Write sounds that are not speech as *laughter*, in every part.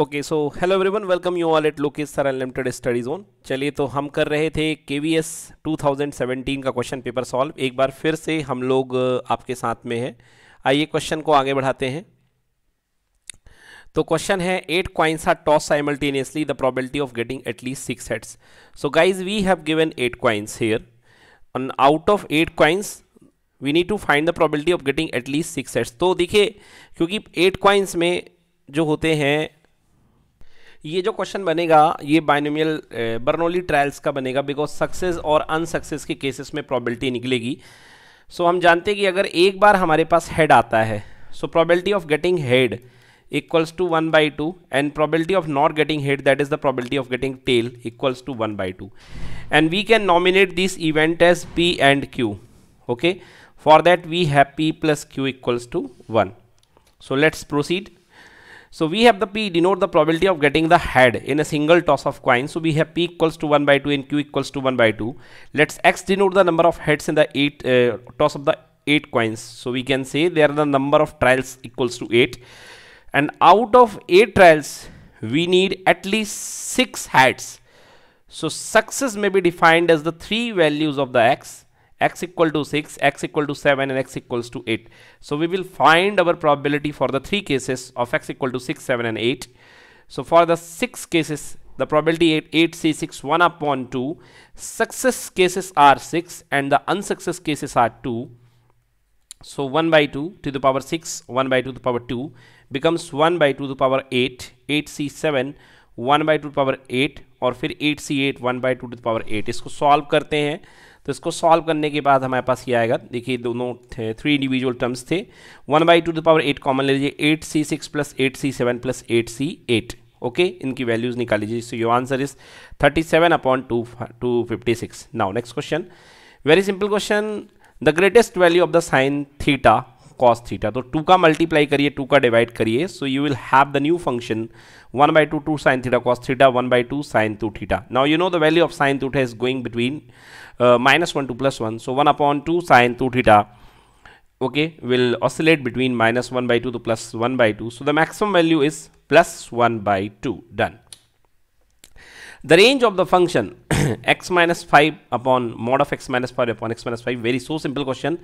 Okay so hello everyone welcome you all at Lokesh sir unlimited study zone चलिए तो हम कर रहे थे K V S two thousand seventeen का क्वेश्चन पेपर सॉल्व एक बार फिर से हम लोग uh, आपके साथ में हैं आइए क्वेश्चन को आगे बढ़ाते हैं तो क्वेश्चन है eight coins are toss simultaneously the probability of getting at least six heads so guys we have given eight coins here and out of eight coins we need to find the probability of getting at least six heads तो देखिए क्योंकि eight coins में जो होते हैं ये जो question बनेगा ये बाइनोमियल बर्नोली ट्रायल्स का बनेगा बिकॉज सक्सेस और अनसक्सेस के केसेस में प्रॉबिलिटी निकलेगी सो so, हम जानते हैं कि अगर एक बार हमारे पास हेड आता है so probability of getting head equals to one by two and probability of not getting head that is the probability of getting tail equals to one by two and we can nominate this event as P and Q okay for that we have P plus Q equals to one so let's proceed So we have the P denote the probability of getting the head in a single toss of coin. So we have P equals to 1 by 2 and Q equals to 1 by 2. Let's X denote the number of heads in the 8 uh, toss of the 8 coins. So we can say there are the number of trials equals to 8. And out of 8 trials, we need at least 6 heads. So success may be defined as the 3 values of the X x equal to 6, x equal to 7 and x equals to 8. So we will find our probability for the three cases of x equal to 6, 7 and 8. So for the six cases the probability 8, c 6 1 upon 2 success cases are 6 and the unsuccess cases are 2. So 1 by 2 to the power 6 1 by 2 to the power 2 becomes 1 by 2 to the power 8 8 C7 1 by two power eight और फिर c C eight by by to the power eight इसको solve करते हैं तो इसको solve करने के बाद हमारे पास ये आएगा देखिए दोनों थे थ्री इंडिविजुअल टर्म्स थे one by two the power eight common ले लीजिए eight C six plus eight C seven plus eight C eight okay इनकी वैल्यूज निकाल लीजिए so your answer is thirty seven upon two two fifty six now next question very simple question the greatest value of the sine theta cos theta तो two का multiply करिए two का divide करिए so you will have the new function one by two to sine theta cos theta one by two sine two theta now you know the value of sine theta is going between minus one to plus one so one upon two sine two theta okay will oscillate between minus one by two to plus one by two so the maximum value is plus one by two done The range of the function *coughs* x minus 5 upon mod of x minus 5 upon x minus 5 very so simple question.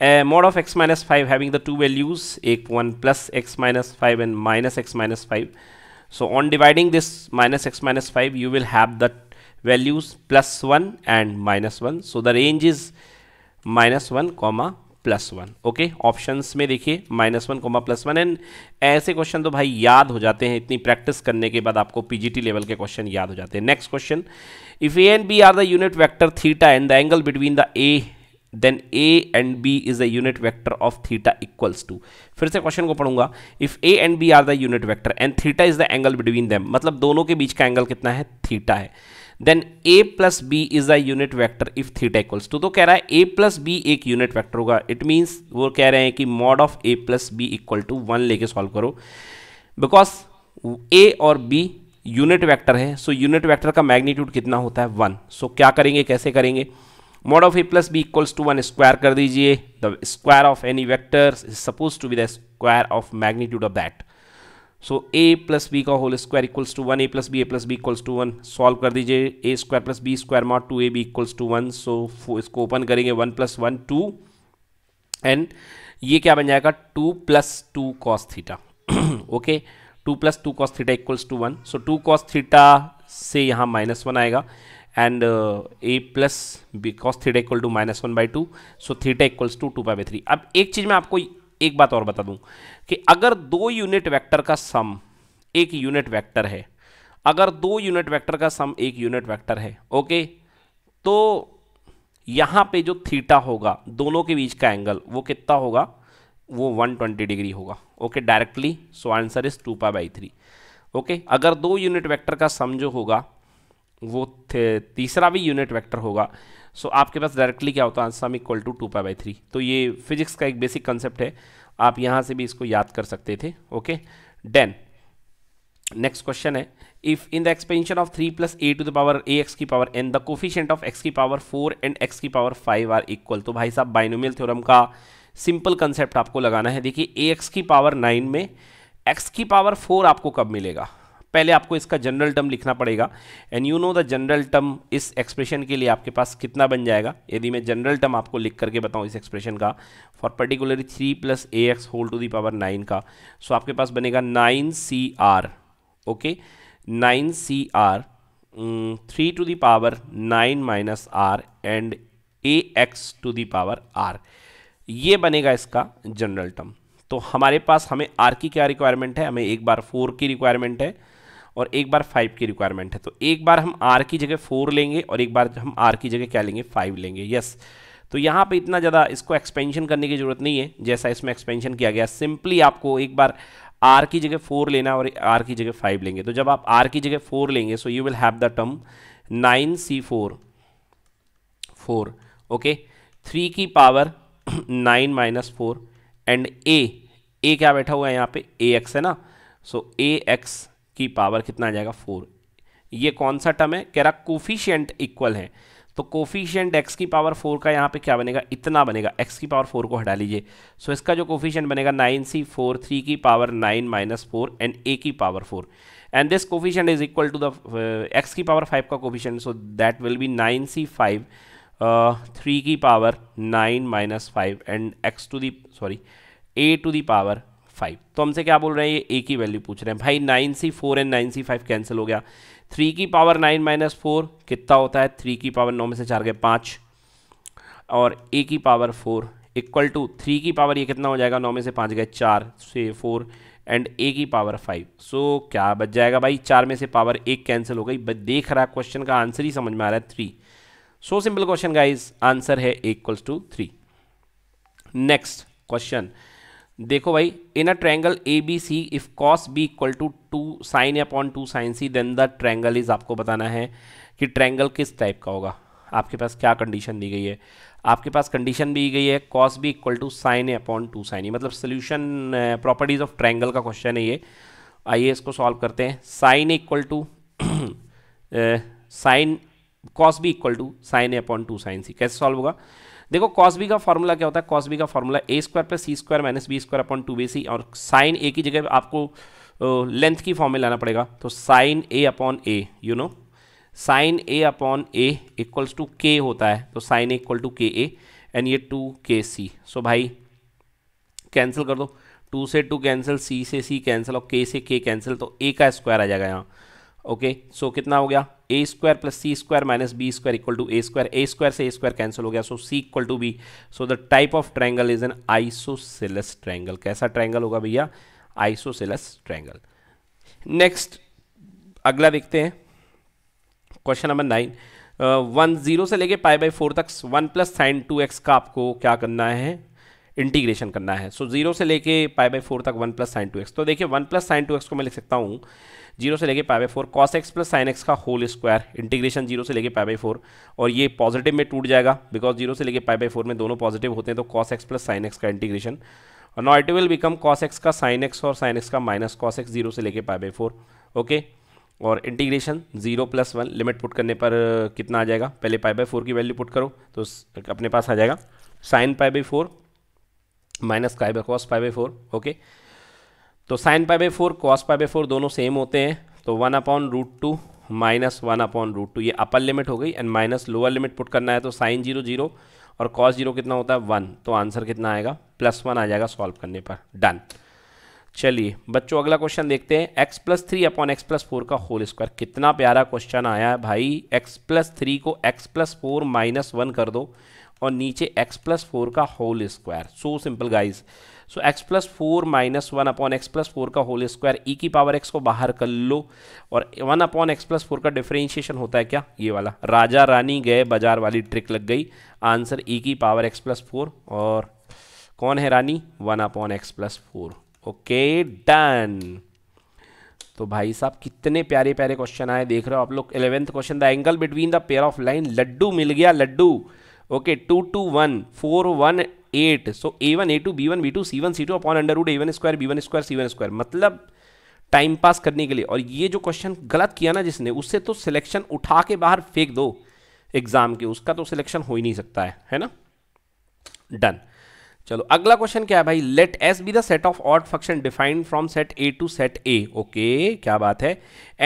Uh, mod of x minus 5 having the two values a one plus x minus 5 and minus x minus 5. So on dividing this minus x minus 5 you will have the values plus 1 and minus 1. So the range is minus 1 comma plus one okay option में देखिए minus one comma plus one and ऐसे question तो भाई याद हो जाते हैं इतनी प्रैक्टिस करने के बाद आपको पीजीटी लेवल के क्वेश्चन याद हो जाते हैं next question if A and B are the unit vector theta and the angle between the A then A and B is the unit vector of theta equals to फिर से question को पढ़ूंगा if A and B are the unit vector and theta is the angle between them मतलब दोनों के बीच का angle कितना है थीटा है then A plus B is a unit vector if theta equals to तो कह रहा है ए प्लस बी एक यूनिट वैक्टर होगा इट मीन्स वो कह रहे हैं कि mod of A plus B equal to one लेके सॉल्व करो बिकॉज ए और बी यूनिट वैक्टर है सो यूनिट वैक्टर का मैग्नीट्यूड कितना होता है वन सो so, क्या करेंगे कैसे करेंगे mod of A plus B equals to one square कर दीजिए the square of any vector is suppose to be the square of magnitude of that so A plus B का whole square equals to one A plus B A plus B equals to one solve कर दीजिए A square plus B square mod two A B equals to one so इसको open करेंगे one plus one two and ये क्या बन जाएगा two plus two cos theta okay two plus two cos theta equals to one so two cos theta से यहाँ minus one आएगा and A plus B cos theta equal to minus one by two so theta equals to two by three अब एक चीज़ मैं आपको एक बात और बता दूं कि अगर दो यूनिट वेक्टर का सम एक यूनिट वेक्टर है अगर दो यूनिट वेक्टर का सम एक यूनिट वेक्टर है ओके तो यहां पे जो थीटा होगा दोनों के बीच का एंगल वो कितना होगा वो 120 डिग्री होगा okay directly so answer is two pi by three okay अगर दो यूनिट वैक्टर का सम जो होगा वो तीसरा भी यूनिट वैक्टर होगा सो so, आपके पास डायरेक्टली क्या होता है answer equal to two pi by three तो ये फिजिक्स का एक बेसिक कंसेप्ट है आप यहाँ से भी इसको याद कर सकते थे ओके देन नेक्स्ट क्वेश्चन है if in the expansion of three plus A to the power A X की power N the coefficient of X की पावर फोर एंड एक्स की पावर फाइव आर इक्वल तो भाई साहब binomial theorem का simple concept आपको लगाना है देखिए ए एक्स की पावर नाइन में एक्स की पावर फोर आपको कब मिलेगा पहले आपको इसका जनरल टर्म लिखना पड़ेगा and you know the general term इस एक्सप्रेशन के लिए आपके पास कितना बन जाएगा यदि मैं जनरल टर्म आपको लिख करके बताऊँ इस एक्सप्रेशन का for particularly three plus A X whole to the power nine का सो so आपके पास बनेगा nine C R okay nine C R three to the power nine minus R and A X to the power R ये बनेगा इसका general term तो हमारे पास हमें आर की क्या रिक्वायरमेंट है हमें एक बार फोर की रिक्वायरमेंट है और एक बार फाइव की रिक्वायरमेंट है तो एक बार हम आर की जगह फोर लेंगे और एक बार हम आर की जगह क्या लेंगे फाइव लेंगे यस तो यहाँ पे इतना ज़्यादा इसको एक्सपेंशन करने की ज़रूरत नहीं है जैसा इसमें एक्सपेंशन किया गया सिंपली आपको एक बार आर की जगह फोर लेना और आर की जगह फाइव लेंगे तो जब आप आर की जगह फोर लेंगे so you will have the term nine C four four okay three की power nine minus four and A A क्या बैठा हुआ है यहाँ पे ए एक्स है ना सो ए एक्स की पावर कितना आ जाएगा फोर ये कौन सा टर्म है कह रहा कोफिशियंट इक्वल है तो कोफिशियंट एक्स की पावर फोर का यहाँ पे क्या बनेगा इतना बनेगा एक्स की पावर फोर को हटा लीजिए सो so, इसका जो कोफिशियंट बनेगा नाइन सी फोर थ्री की power nine minus four and A की power four and this coefficient is equal to the X की पावर फाइव का coefficient so that will be nine C five three की power nine minus five and X to the sorry A to the power five तो हमसे क्या बोल रहे हैं ये ए की वैल्यू पूछ रहे हैं भाई nine C four and nine C five cancel हो गया थ्री की पावर नाइन माइनस फोर कितना होता है थ्री की पावर नौ में से चार गए पाँच और ए की power four equal to three की पावर ये कितना हो जाएगा नौ में से पाँच गए चार से फोर एंड ए की पावर फाइव सो so, क्या बच जाएगा भाई चार में से पावर एक कैंसिल हो गई बट देख रहा क्वेश्चन का आंसर ही समझ में आ रहा है three so simple question guys answer है A equals to three next question देखो भाई in a triangle A B C if cos B equal to to sine upon two sine C then the triangle is आपको बताना है कि triangle किस type का होगा आपके पास क्या कंडीशन दी गई है आपके पास कंडीशन दी गई है cos B equal to sine upon two sine E मतलब सोल्यूशन प्रॉपर्टीज ऑफ ट्रैंगल का क्वेश्चन है ये आइए इसको सॉल्व करते हैं sine equal to sine cos B equal to sine upon two sine C कैसे सॉल्व होगा देखो कॉसबी का फॉर्मूला क्या होता है कॉसबी का formula A square plus C square minus B square upon two B C और साइन ए की जगह आपको लेंथ की फॉर्म में लाना पड़ेगा तो sine A upon A you know sine A upon A equals to K होता है तो साइन ए इक्वल टू के ए एंड ये टू के सी सो भाई कैंसिल कर दो टू से टू कैंसिल सी से सी कैंसिल और के से के कैंसिल तो ए का स्क्वायर आ जाएगा यहाँ ओके सो कितना हो गया ए square plus C square minus B square equal to A square A square से ए स्क्वायर कैंसिल हो गया so C equal to B so the type of triangle is an isosceles triangle कैसा triangle होगा भैया isosceles triangle next अगला देखते हैं question number nine one zero से लेके पाई बाई फोर तक one plus sine two X का आपको क्या करना है इंटीग्रेशन करना है सो so, जीरो से लेके पाई बाई फोर तक one plus sine two x तो देखिए one plus sine two X को मैं लिख सकता हूँ जीरो से लेके pi by four cos X plus sine X का होल स्क्वायर इंटीग्रेशन जीरो से लेके पाई बाई फोर और ये पॉजिटिव में टूट जाएगा बिकॉज जीरो से लेके पाई बाई फोर में दोनों पॉजिटिव होते हैं तो cos X plus sine X का इंटीग्रेशन और not it will become cos X का साइन एक्स और साइन एक्स का माइनस कॉस एक्स जीरो से लेके पाई बाई फोर ओके और integration zero plus one limit put करने पर कितना आ जाएगा पहले पाई बाई फोर की वैल्यू पुट करो तो अपने पास आ जाएगा sine pi by four minus five by cos five by four okay तो sine five by four cos five by four दोनों सेम होते हैं तो one upon root two minus one upon root two ये अपर लिमिट हो गई and minus lower limit put करना है तो साइन जीरो जीरो और कॉस जीरो कितना होता है वन तो आंसर कितना आएगा प्लस वन आ जाएगा सॉल्व करने पर डन चलिए बच्चों अगला क्वेश्चन देखते हैं X plus three upon X plus four का होल स्क्वायर कितना प्यारा क्वेश्चन आया है भाई एक्स प्लस थ्री को X plus four minus one कर दो और नीचे x प्लस फोर का whole square so simple guys so x plus four minus one upon X plus four का होल स्क्वायर ई की पावर x को बाहर कर लो और one upon X plus four का डिफ्रेंशिएशन होता है क्या ये वाला राजा रानी गए बाजार वाली ट्रिक लग गई आंसर ई e की पावर एक्स प्लस फोर और कौन है रानी one upon X plus four okay done तो भाई साहब कितने प्यारे प्यारे क्वेश्चन आए देख रहे हो आप लोग eleventh question the angle between the pair of line लड्डू मिल गया लड्डू okay two two one four one eight so A one A two B one B two C one C two upon under root A one square B one square C one square मतलब time pass करने के लिए और ये जो question गलत किया ना जिसने उससे तो सिलेक्शन उठा के बाहर फेंक दो एग्ज़ाम के उसका तो सिलेक्शन हो ही नहीं सकता है है ना डन चलो अगला क्वेश्चन क्या है भाई let S be the set of odd function defined from set A to set A okay क्या बात है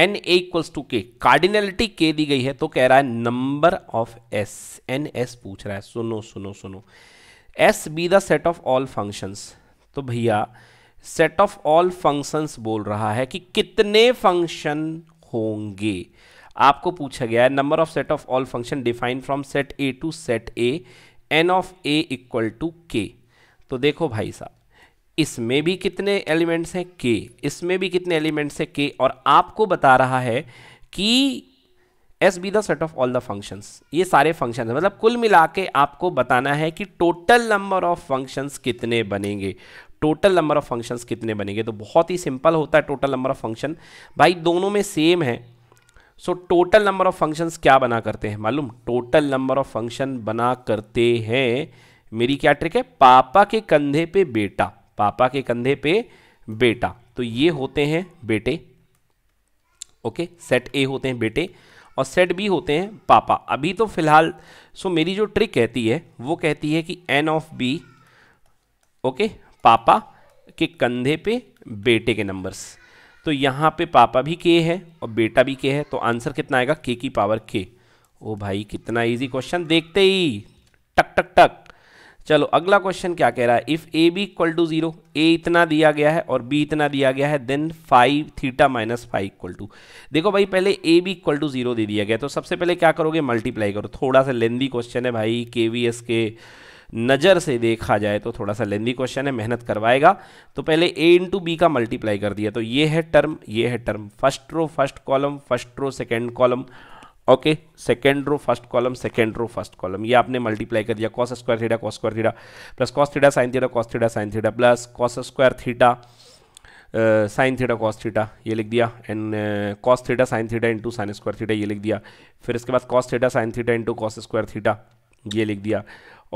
n A equals to k cardinality k दी गई है तो कह रहा है number of S n S पूछ रहा है सुनो सुनो सुनो S be the set of all functions तो भैया सेट ऑफ ऑल फंक्शंस बोल रहा है कि कितने फंक्शन होंगे आपको पूछा गया है number of set of all function defined from set A to set A n of A equal to k तो देखो भाई साहब इसमें भी कितने एलिमेंट्स हैं के इसमें भी कितने एलिमेंट्स हैं के और आपको बता रहा है कि S be the set of all the functions ये सारे फंक्शंस मतलब कुल मिला के आपको बताना है कि टोटल नंबर ऑफ फंक्शंस कितने बनेंगे टोटल नंबर ऑफ फंक्शंस कितने बनेंगे तो बहुत ही सिंपल होता है टोटल नंबर ऑफ फंक्शन भाई दोनों में सेम है so total number of functions क्या बना करते हैं मालूम टोटल नंबर ऑफ फंक्शन बना करते हैं मेरी क्या ट्रिक है पापा के कंधे पे बेटा पापा के कंधे पे बेटा तो ये होते हैं बेटे ओके सेट ए होते हैं बेटे और सेट बी होते हैं पापा अभी तो फिलहाल सो मेरी जो ट्रिक कहती है वो कहती है कि एन ऑफ बी ओके पापा के कंधे पे बेटे के नंबर्स तो यहाँ पे पापा भी के है और बेटा भी के है तो आंसर कितना आएगा के की पावर के ओ भाई कितना इजी क्वेश्चन देखते ही टक टक टक चलो अगला क्वेश्चन क्या कह रहा है if A B equal to zero A इतना दिया गया है और बी इतना दिया गया है then five theta minus five equal to देखो भाई पहले A B equal to zero दे दिया गया तो सबसे पहले क्या करोगे मल्टीप्लाई करो थोड़ा सा लेंदी क्वेश्चन है भाई के वी एस के नज़र से देखा जाए तो थोड़ा सा लेंदी क्वेश्चन है मेहनत करवाएगा तो पहले ए इंटू बी का मल्टीप्लाई कर दिया तो ये है टर्म ये है term first row first column first row second column okay second row first column second row first column ये आपने मल्टीप्लाई कर दिया cos square theta cos square theta plus cos theta sine theta cos theta sine theta plus cos square theta sine theta cos theta ये लिख दिया and cos theta sine theta into sine square theta ये लिख दिया फिर इसके बाद cos theta sine theta into cos square theta ये लिख दिया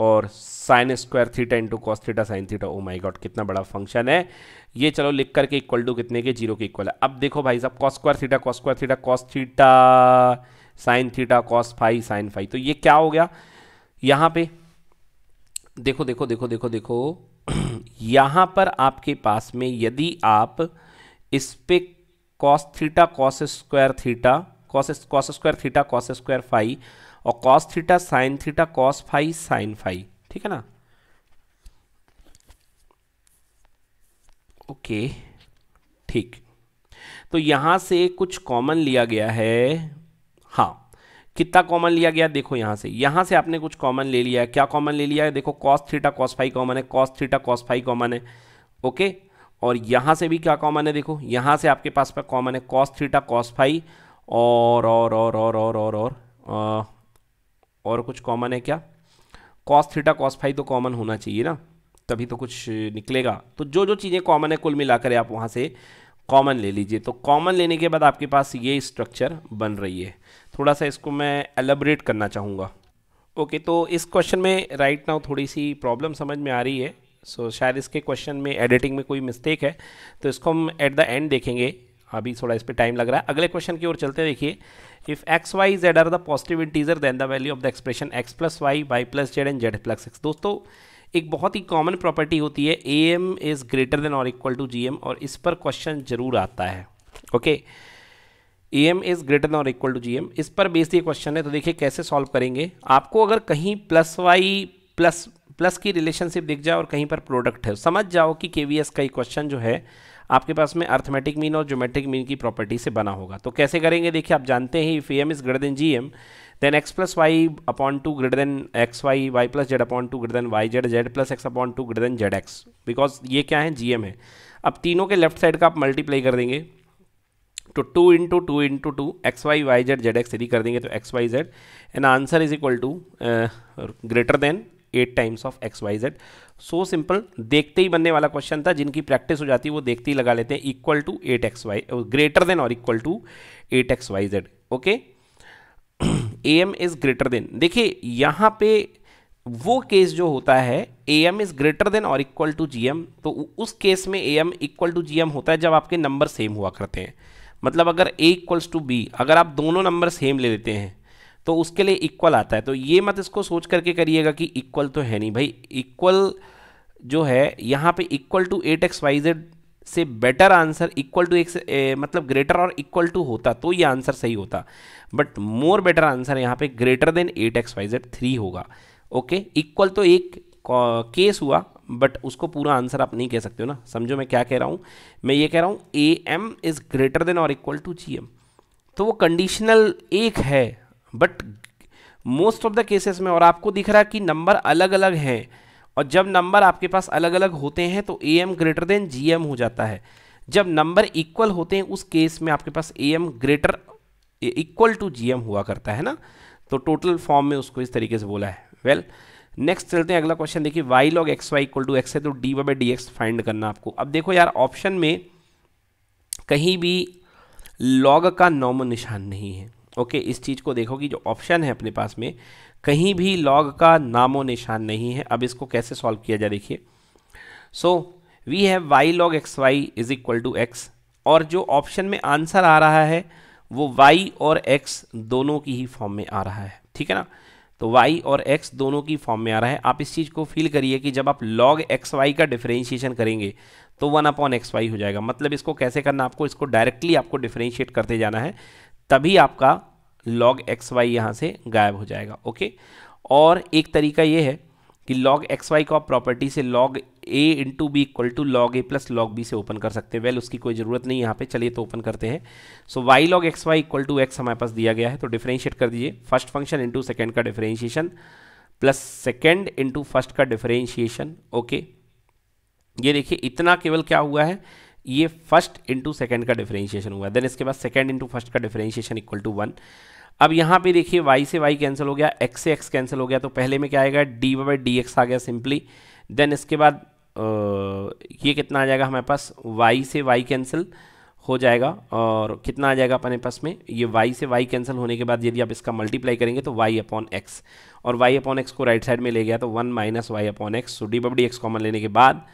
और sine square theta into cos theta sine theta oh my God कितना बड़ा फंक्शन है ये चलो लिख करके इक्वल टू कितने के जीरो के इक्वल है अब देखो भाई साहब cos square theta cos square theta cos theta sine theta cos phi sine phi तो ये क्या हो गया यहां पे देखो देखो देखो देखो देखो *clears throat* यहां पर आपके पास में यदि आप इस पे cos theta cos square theta cos cos square theta cos square phi और cos theta sine theta cos phi sine phi ठीक है ना ओके ठीक तो यहां से कुछ कॉमन लिया गया है हाँ कितना कॉमन लिया गया देखो यहाँ से यहाँ से आपने कुछ कॉमन ले लिया है क्या कॉमन ले लिया है देखो cos theta cos five common है cos theta cos five common है ओके और यहाँ से भी क्या कॉमन है देखो यहाँ से आपके पास पर कॉमन है कॉस थीटा कॉस फाइव और और और और और और और और कुछ कॉमन है क्या कॉस थीटा कॉस फाइव तो कॉमन होना चाहिए ना तभी तो कुछ निकलेगा तो जो जो चीज़ें कॉमन है कुल मिलाकर आप वहाँ से कॉमन ले लीजिए तो कॉमन लेने के बाद आपके पास ये स्ट्रक्चर बन रही है थोड़ा सा इसको मैं एलेबरेट करना चाहूँगा ओके तो इस क्वेश्चन में राइट नाउ थोड़ी सी प्रॉब्लम समझ में आ रही है सो so, शायद इसके क्वेश्चन में एडिटिंग में कोई मिस्टेक है तो इसको हम एट द एंड देखेंगे अभी थोड़ा इस पर टाइम लग रहा है अगले क्वेश्चन की ओर चलते देखिए if X Y Z are the positive integer then the value of the expression X plus Y Y plus Z and Z plus X दोस्तों एक बहुत ही कॉमन प्रॉपर्टी होती है A M is greater than और equal to G M और इस पर क्वेश्चन जरूर आता है okay A M is greater than और इक्वल टू जी एम इस पर बेस्ड ये क्वेश्चन है तो देखिए कैसे सॉल्व करेंगे आपको अगर कहीं प्लस वाई प्लस प्लस की रिलेशनशिप दिख जाए और कहीं पर प्रोडक्ट है समझ जाओ कि के वी एस का ये क्वेश्चन जो है आपके पास में अर्थमेटिक मीन और ज्योमेट्रिक मीन की प्रॉपर्टी से बना होगा तो कैसे करेंगे देखिए आप जानते हैं if A M is greater than G M then X plus Y upon two greater than X Y Y plus Z upon two greater than Y Z Z plus X upon two greater than Z X because ये क्या है जी है अब तीनों के left side का आप multiply कर देंगे तो two into two into two X Y Y Z Z X यदि कर देंगे तो X Y Z and answer is equal to greater than eight times of X Y Z so simple देखते ही बनने वाला क्वेश्चन था जिनकी प्रैक्टिस हो जाती है वो देखते ही लगा लेते हैं equal to eight X Y greater than और equal to eight X Y Z okay A M is greater than देखिए यहाँ पे वो केस जो होता है A M is greater than और इक्वल टू जी एम तो उस केस में A M equal to G M होता है जब आपके नंबर सेम हुआ करते हैं मतलब अगर ए इक्वल्स टू बी अगर आप दोनों नंबर सेम ले लेते हैं तो उसके लिए इक्वल आता है तो ये मत इसको सोच करके करिएगा कि इक्वल तो है नहीं भाई इक्वल जो है यहाँ पे equal to eight X Y Z से बेटर आंसर इक्वल टू एक ए, मतलब ग्रेटर और इक्वल टू होता तो ये आंसर सही होता बट मोर बेटर आंसर यहाँ पे greater than eight X Y Z three होगा ओके इक्वल तो एक केस हुआ बट उसको पूरा आंसर आप नहीं कह सकते हो ना समझो मैं क्या कह रहा हूँ मैं ये कह रहा हूँ A M is greater than और इक्वल टू जी एम तो वो कंडीशनल एक है but most of the cases में और आपको दिख रहा है कि नंबर अलग अलग हैं और जब नंबर आपके पास अलग अलग होते हैं तो A M greater than G M हो जाता है जब नंबर इक्वल होते हैं उस केस में आपके पास A M greater equal to G M हुआ करता है ना तो टोटल फॉर्म में उसको इस तरीके से बोला है वेल well, नेक्स्ट चलते हैं अगला क्वेश्चन देखिए Y log X Y equal to X है तो D Y by D X find करना आपको अब देखो यार ऑप्शन में कहीं भी लॉग का नॉर्मल निशान नहीं है ओके इस चीज़ को देखो कि जो ऑप्शन है अपने पास में कहीं भी लॉग का नामो निशान नहीं है अब इसको कैसे सॉल्व किया जाए देखिए so we have Y log X Y is equal to X और जो ऑप्शन में आंसर आ रहा है वो वाई और एक्स दोनों की ही फॉर्म में आ रहा है ठीक है ना तो y और x दोनों की फॉर्म में आ रहा है आप इस चीज़ को फील करिए कि जब आप log एक्स वाई का डिफ्रेंशिएशन करेंगे तो वन अपॉन एक्स वाई हो जाएगा मतलब इसको कैसे करना आपको इसको डायरेक्टली आपको डिफ्रेंशिएट करते जाना है तभी आपका लॉग एक्स वाई यहाँ से गायब हो जाएगा ओके और एक तरीका ये है कि लॉग एक्स वाई को आप प्रॉपर्टी से log A into B equal to log A plus log B से ओपन कर सकते हैं वेल उसकी कोई ज़रूरत नहीं यहाँ पे चलिए तो ओपन करते हैं so Y log X Y equal to X हमारे पास दिया गया है तो डिफ्रेंशिएट कर दीजिए फर्स्ट फंक्शन इंटू सेकेंड का differentiation plus second into first का डिफ्रेंशिएशन ओके ये देखिए इतना केवल क्या हुआ है ये फर्स्ट इंटू सेकेंड का डिफरेंशिएशन हुआ देन इसके बाद सेकेंड इंटू फर्स्ट का डिफरेंशिएशन इक्वल टू वन अब यहाँ पे देखिए y से y कैंसिल हो गया x से x कैंसिल हो गया तो पहले में क्या आएगा डी वाई डी एक्स आ गया सिंपली देन इसके बाद ये कितना आ जाएगा हमारे पास y से y कैंसिल हो जाएगा और कितना आ जाएगा अपने पास में ये y से y कैंसिल होने के बाद यदि आप इसका मल्टीप्लाई करेंगे तो y अपॉन एक्स और y अपॉन एक्स को राइट साइड में ले गया तो one minus Y upon X so D बब डी एक्स कॉमन लेने के बाद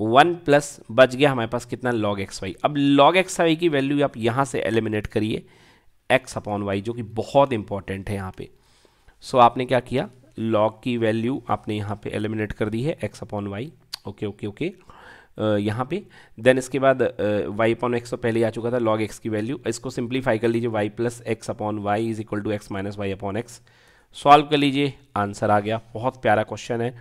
वन प्लस बच गया हमारे पास कितना लॉग एक्स वाई अब लॉग एक्स वाई की वैल्यू आप यहाँ से एलिमिनेट करिए एक्स अपॉन वाई जो कि बहुत इंपॉर्टेंट है यहाँ पे सो so, आपने क्या किया लॉग की वैल्यू आपने यहाँ पे एलिमिनेट कर दी है X upon Y okay okay okay यहाँ पे देन इसके बाद वाई अपॉन एक्स तो पहले आ चुका था लॉग एक्स की वैल्यू इसको सिंप्लीफाई कर लीजिए Y plus X upon Y is equal to X minus Y upon X solve कर लीजिए आंसर आ गया बहुत प्यारा क्वेश्चन है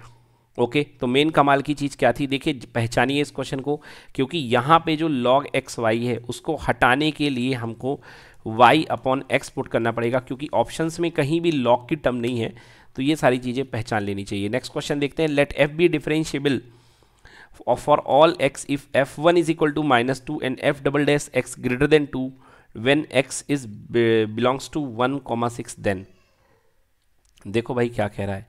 ओके okay, तो मेन कमाल की चीज़ क्या थी देखिए पहचानिए इस क्वेश्चन को क्योंकि यहाँ पे जो लॉग एक्स वाई है उसको हटाने के लिए हमको वाई अपॉन एक्स पुट करना पड़ेगा क्योंकि ऑप्शंस में कहीं भी लॉक की टर्म नहीं है तो ये सारी चीज़ें पहचान लेनी चाहिए नेक्स्ट क्वेश्चन देखते हैं let F be differentiable for all X if F one is equal to minus two and F double dash X greater than two when X is belongs to one comma six then देखो भाई क्या कह रहा है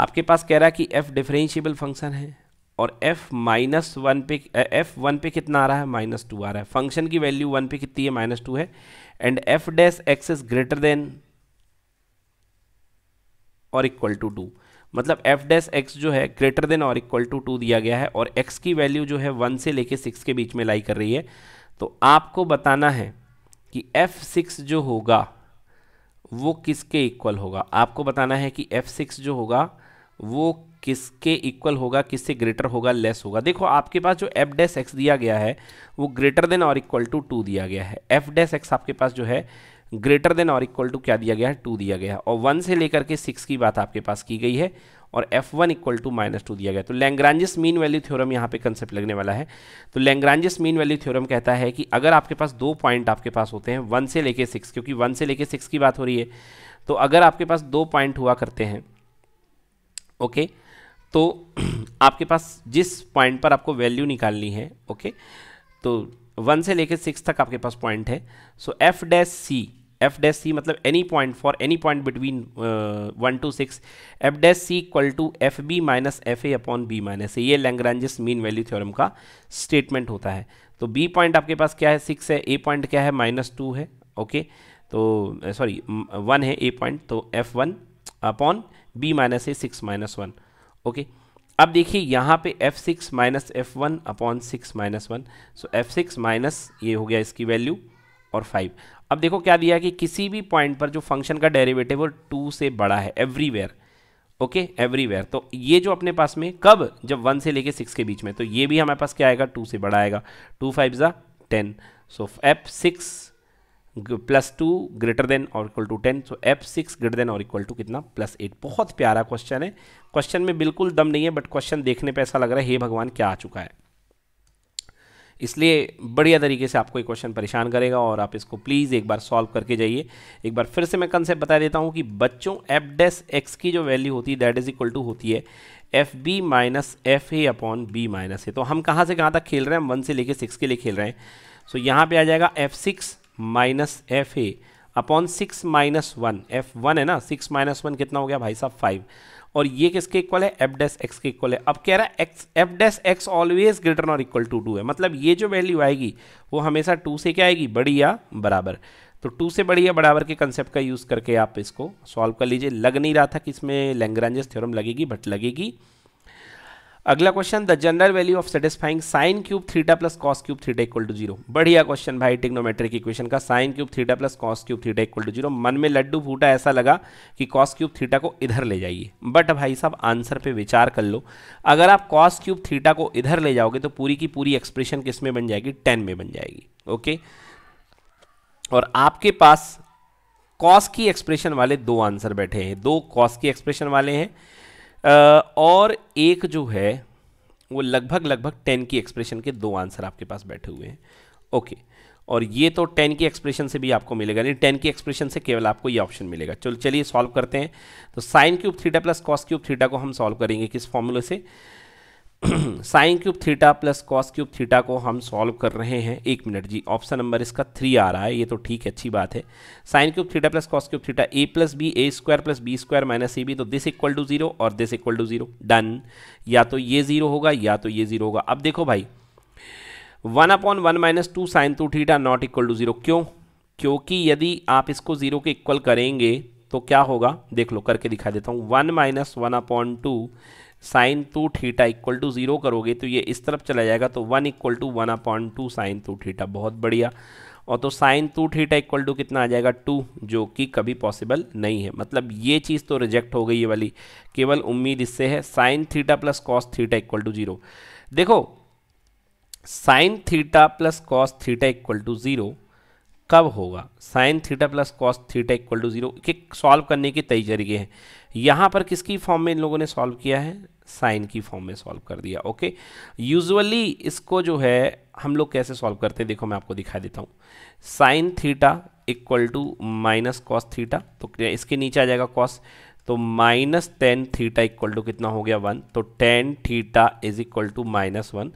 आपके पास कह रहा है कि एफ डिफरेंशियबल फंक्शन है और f माइनस वन पे f वन पे कितना आ रहा है माइनस टू आ रहा है फंक्शन की वैल्यू वन पे कितनी है माइनस टू है and f dash x is greater than और इक्वल टू टू मतलब f डैस x जो है ग्रेटर देन और इक्वल टू टू दिया गया है और x की वैल्यू जो है वन से लेके सिक्स के बीच में लाई कर रही है तो आपको बताना है कि एफ सिक्स जो होगा वो किसके इक्वल होगा आपको बताना है कि एफ सिक्स जो होगा वो किसके इक्वल होगा किससे ग्रेटर होगा लेस होगा देखो आपके पास जो एफ डैस एक्स दिया गया है वो ग्रेटर देन और इक्वल टू टू दिया गया है एफ डैस एक्स आपके पास जो है ग्रेटर देन और इक्वल टू क्या दिया गया है टू दिया गया है और वन से लेकर के सिक्स की बात आपके पास की गई है और F one equal to minus two दिया गया तो लैंग्रांजिस मीन वैल्यू थ्योरम यहाँ पे कंसेप्ट लगने वाला है तो लैंग्रांजिस मीन वैल्यू थ्योरम कहता है कि अगर आपके पास दो पॉइंट आपके पास होते हैं वन से लेके सिक्स क्योंकि वन से लेके सिक्स की बात हो रही है तो अगर आपके पास दो पॉइंट हुआ करते हैं ओके okay? तो *clears throat* आपके पास जिस पॉइंट पर आपको वैल्यू निकालनी है ओके तो वन से लेकर सिक्स तक आपके पास पॉइंट है so F dash C F dash C मतलब any point for any point between one two six F dash C equal to F B minus F A upon B minus A ये Lagrange's mean value theorem का statement होता है तो B point आपके पास क्या है सिक्स है ए पॉइंट क्या है माइनस टू है ओके तो सॉरी uh, वन है ए पॉइंट तो F one upon B minus A six minus one okay अब देखिए यहाँ पे f6 six minus F one upon six minus one so F six minus ये हो गया इसकी वैल्यू और फाइव अब देखो क्या दिया कि किसी भी पॉइंट पर जो फंक्शन का डेरिवेटिव वो टू से बड़ा है एवरीवेयर ओके एवरीवेयर तो ये जो अपने पास में कब जब वन से लेके सिक्स के बीच में तो ये भी हमारे पास क्या आएगा टू से बड़ा आएगा टू फाइव ज़ा ten so F six plus two greater than और equal to ten so F six greater than और इक्वल टू कितना प्लस एट बहुत प्यारा क्वेश्चन है क्वेश्चन में बिल्कुल दम नहीं है बट क्वेश्चन देखने पर ऐसा लग रहा है हे भगवान क्या आ चुका है इसलिए बढ़िया तरीके से आपको ये क्वेश्चन परेशान करेगा और आप इसको प्लीज़ एक बार सॉल्व करके जाइए एक बार फिर से मैं कंसेप्ट बता देता हूँ कि बच्चों एफ डेस एक्स की जो वैल्यू होती है दैट इज़ इक्वल टू होती है F B minus F A upon B minus A तो हम कहाँ से कहाँ तक खेल रहे हैं हम वन से लेके सिक्स के लिए खेल रहे हैं सो so, यहाँ पे आ जाएगा F six minus F A upon six minus one F one है ना सिक्स माइनस वन कितना हो गया भाई साहब फाइव और ये किसके इक्वल है एफ डैस एक्स के इक्वल है अब कह रहा है x f dash x always greater और इक्वल टू टू है मतलब ये जो वैल्यू आएगी वो हमेशा टू से क्या आएगी बड़ी या बराबर तो टू से बड़ी या बराबर के कंसेप्ट का यूज़ करके आप इसको सॉल्व कर लीजिए लग नहीं रहा था कि इसमें लैंग्रांजेस थ्योरम लगेगी बट लगेगी अगला question the general value of satisfying sine cube theta plus cos cube theta equal to zero बढ़िया क्वेश्चन भाई टिग्नोमेट्रिक इक्वेशन का sine cube theta plus cos cube theta equal to zero मन में लड्डू फूटा ऐसा लगा कि कॉस क्यूब थीटा को इधर ले जाइए बट भाई साहब आंसर पे विचार कर लो अगर आप कॉस क्यूब थीटा को इधर ले जाओगे तो पूरी की पूरी एक्सप्रेशन किस में बन जाएगी टेन में बन जाएगी ओके और आपके पास कॉस की एक्सप्रेशन वाले दो आंसर बैठे हैं दो कॉस की एक्सप्रेशन वाले हैं और एक जो है वो लगभग लगभग टेन की एक्सप्रेशन के दो आंसर आपके पास बैठे हुए हैं ओके और ये तो टेन की एक्सप्रेशन से भी आपको मिलेगा नहीं टेन की एक्सप्रेशन से केवल आपको ये ऑप्शन मिलेगा चलो चलिए सॉल्व करते हैं तो sine cube theta plus cos cube theta को हम सॉल्व करेंगे किस फॉर्मूले से *clears throat* sine cube theta plus cos cube theta को हम सॉल्व कर रहे हैं एक मिनट जी ऑप्शन नंबर इसका थ्री आ रहा है ये तो ठीक है अच्छी बात है sine cube theta plus cos cube theta a plus B a square plus B square minus a b तो दिस इक्वल टू जीरो और this equal to zero done या तो ये जीरो होगा या तो ये जीरो होगा अब देखो भाई one upon one minus two sine two theta not equal to zero क्यों क्योंकि यदि आप इसको जीरो के इक्वल करेंगे तो क्या होगा देख लो करके दिखा देता हूँ one minus one upon two sine two theta equal to zero करोगे तो ये इस तरफ चला जाएगा तो one equal to one upon two sine two theta बहुत बढ़िया और तो sine two theta equal to कितना आ जाएगा टू जो कि कभी पॉसिबल नहीं है मतलब ये चीज़ तो रिजेक्ट हो गई ये वाली केवल उम्मीद इससे है sine theta plus cos theta equal to zero देखो sine theta plus cos theta equal to zero कब होगा sine theta plus cos theta equal to zero के सॉल्व करने के कई तरीके हैं यहाँ पर किसकी फॉर्म में इन लोगों ने सॉल्व किया है साइन की फॉर्म में सॉल्व कर दिया ओके यूजुअली इसको जो है हम लोग कैसे सॉल्व करते हैं देखो मैं आपको दिखा देता हूँ sine theta equal to minus cos theta तो इसके नीचे आ जाएगा कॉस तो minus tan theta equal to कितना हो गया वन तो tan theta is equal to minus one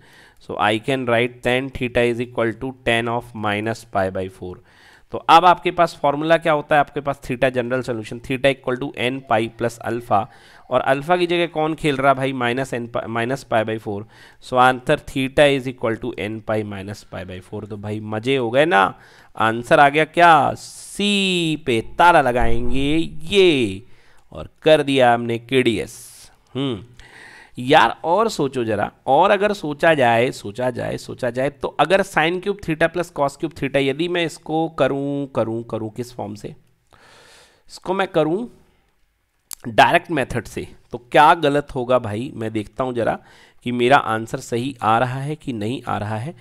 so I can write tan theta is equal to tan of minus pi by four तो अब आपके पास फॉर्मूला क्या होता है आपके पास theta general solution theta equal to n pi plus alpha और अल्फ़ा की जगह कौन खेल रहा भाई minus n minus pi by four so answer theta is equal to n pi minus pi by four तो भाई मज़े हो गए ना आंसर आ गया क्या सी पे तारा लगाएंगे ये और कर दिया हमने के डी एस हम्म यार और सोचो जरा और अगर सोचा जाए सोचा जाए सोचा जाए तो अगर sine cube theta plus cos cube theta यदि मैं इसको करूं करूं करूं किस फॉर्म से इसको मैं करूं डायरेक्ट मेथड से तो क्या गलत होगा भाई मैं देखता हूं जरा कि मेरा आंसर सही आ रहा है कि नहीं आ रहा है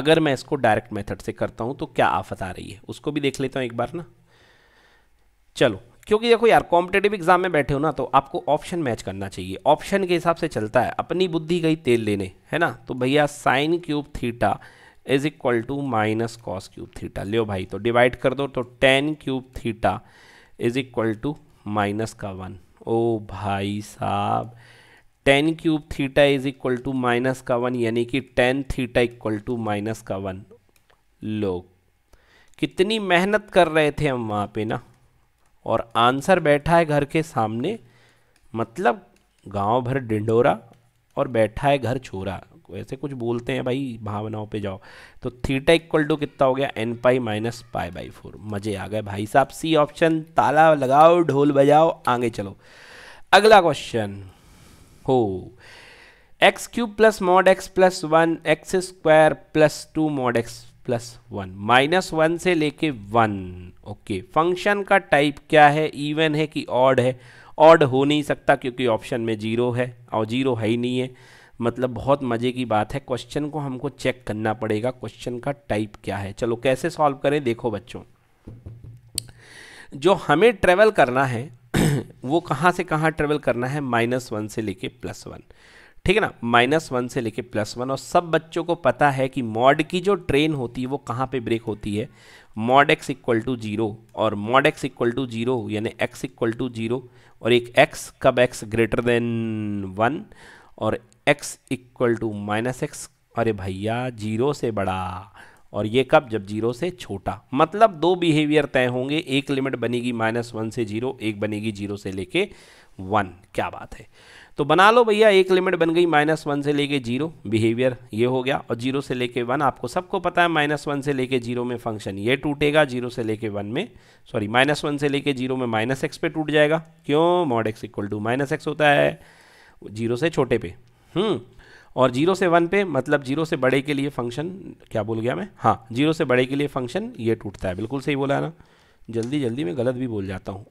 अगर मैं इसको डायरेक्ट मेथड से करता हूं तो क्या आफत आ रही है उसको भी देख लेता हूं एक बार ना चलो क्योंकि देखो यार कॉम्पिटेटिव एग्जाम में बैठे हो ना तो आपको ऑप्शन मैच करना चाहिए ऑप्शन के हिसाब से चलता है अपनी बुद्धि गई तेल लेने है ना तो भैया sine cube theta is equal to minus cos cube theta लियो भाई तो डिवाइड कर दो तो tan cube theta is equal to minus का वन ओ भाई साहब tan cube theta is equal to minus का वन यानी कि tan theta equal to minus का वन लोग कितनी मेहनत कर रहे थे हम वहाँ पे ना और आंसर बैठा है घर के सामने मतलब गांव भर डिंडोरा और बैठा है घर छोरा ऐसे कुछ बोलते हैं भाई भावनाओं पे जाओ तो थीटा इक्वल टू कितना हो गया n pi minus pi by four मज़े आ गए भाई साहब सी ऑप्शन ताला लगाओ ढोल बजाओ आगे चलो अगला क्वेश्चन हो x cube plus mod x plus one x square plus two mod x plus one minus one से लेके वन ओके फंक्शन का टाइप क्या है इवन है कि ऑड है ऑड हो नहीं सकता क्योंकि ऑप्शन में जीरो है और जीरो है ही नहीं है मतलब बहुत मज़े की बात है क्वेश्चन को हमको चेक करना पड़ेगा क्वेश्चन का टाइप क्या है चलो कैसे सॉल्व करें देखो बच्चों जो हमें ट्रेवल करना है *clears throat* वो कहाँ से कहाँ ट्रेवल करना है माइनस वन से लेके प्लस वन ठीक है ना माइनस वन से लेके प्लस वन और सब बच्चों को पता है कि मॉड की जो ट्रेन होती है वो कहाँ पे ब्रेक होती है mod x equal to zero और mod x equal to zero यानी एक्स इक्वल टू जीरो और एक एक्स कब एक्स ग्रेटर देन वन और x equal to minus x अरे भैया जीरो से बड़ा और ये कब जब जीरो से छोटा मतलब दो बिहेवियर तय होंगे एक लिमिट बनेगी माइनस वन से जीरो एक बनेगी जीरो से लेके वन क्या बात है तो बना लो भैया एक लिमिट बन गई माइनस वन से लेके जीरो बिहेवियर ये हो गया और जीरो से लेके वन आपको सबको पता है माइनस वन से लेके जीरो में फंक्शन ये टूटेगा जीरो से लेके वन में सॉरी माइनस वन से लेके जीरो में माइनस एक्स पे टूट जाएगा क्यों mod x equal to minus x होता है जीरो से छोटे पे हम्म और जीरो से वन पे मतलब जीरो से बड़े के लिए फंक्शन क्या बोल गया मैं हाँ जीरो से बड़े के लिए फंक्शन ये टूटता है बिल्कुल सही बोला ना जल्दी जल्दी मैं गलत भी बोल जाता हूँ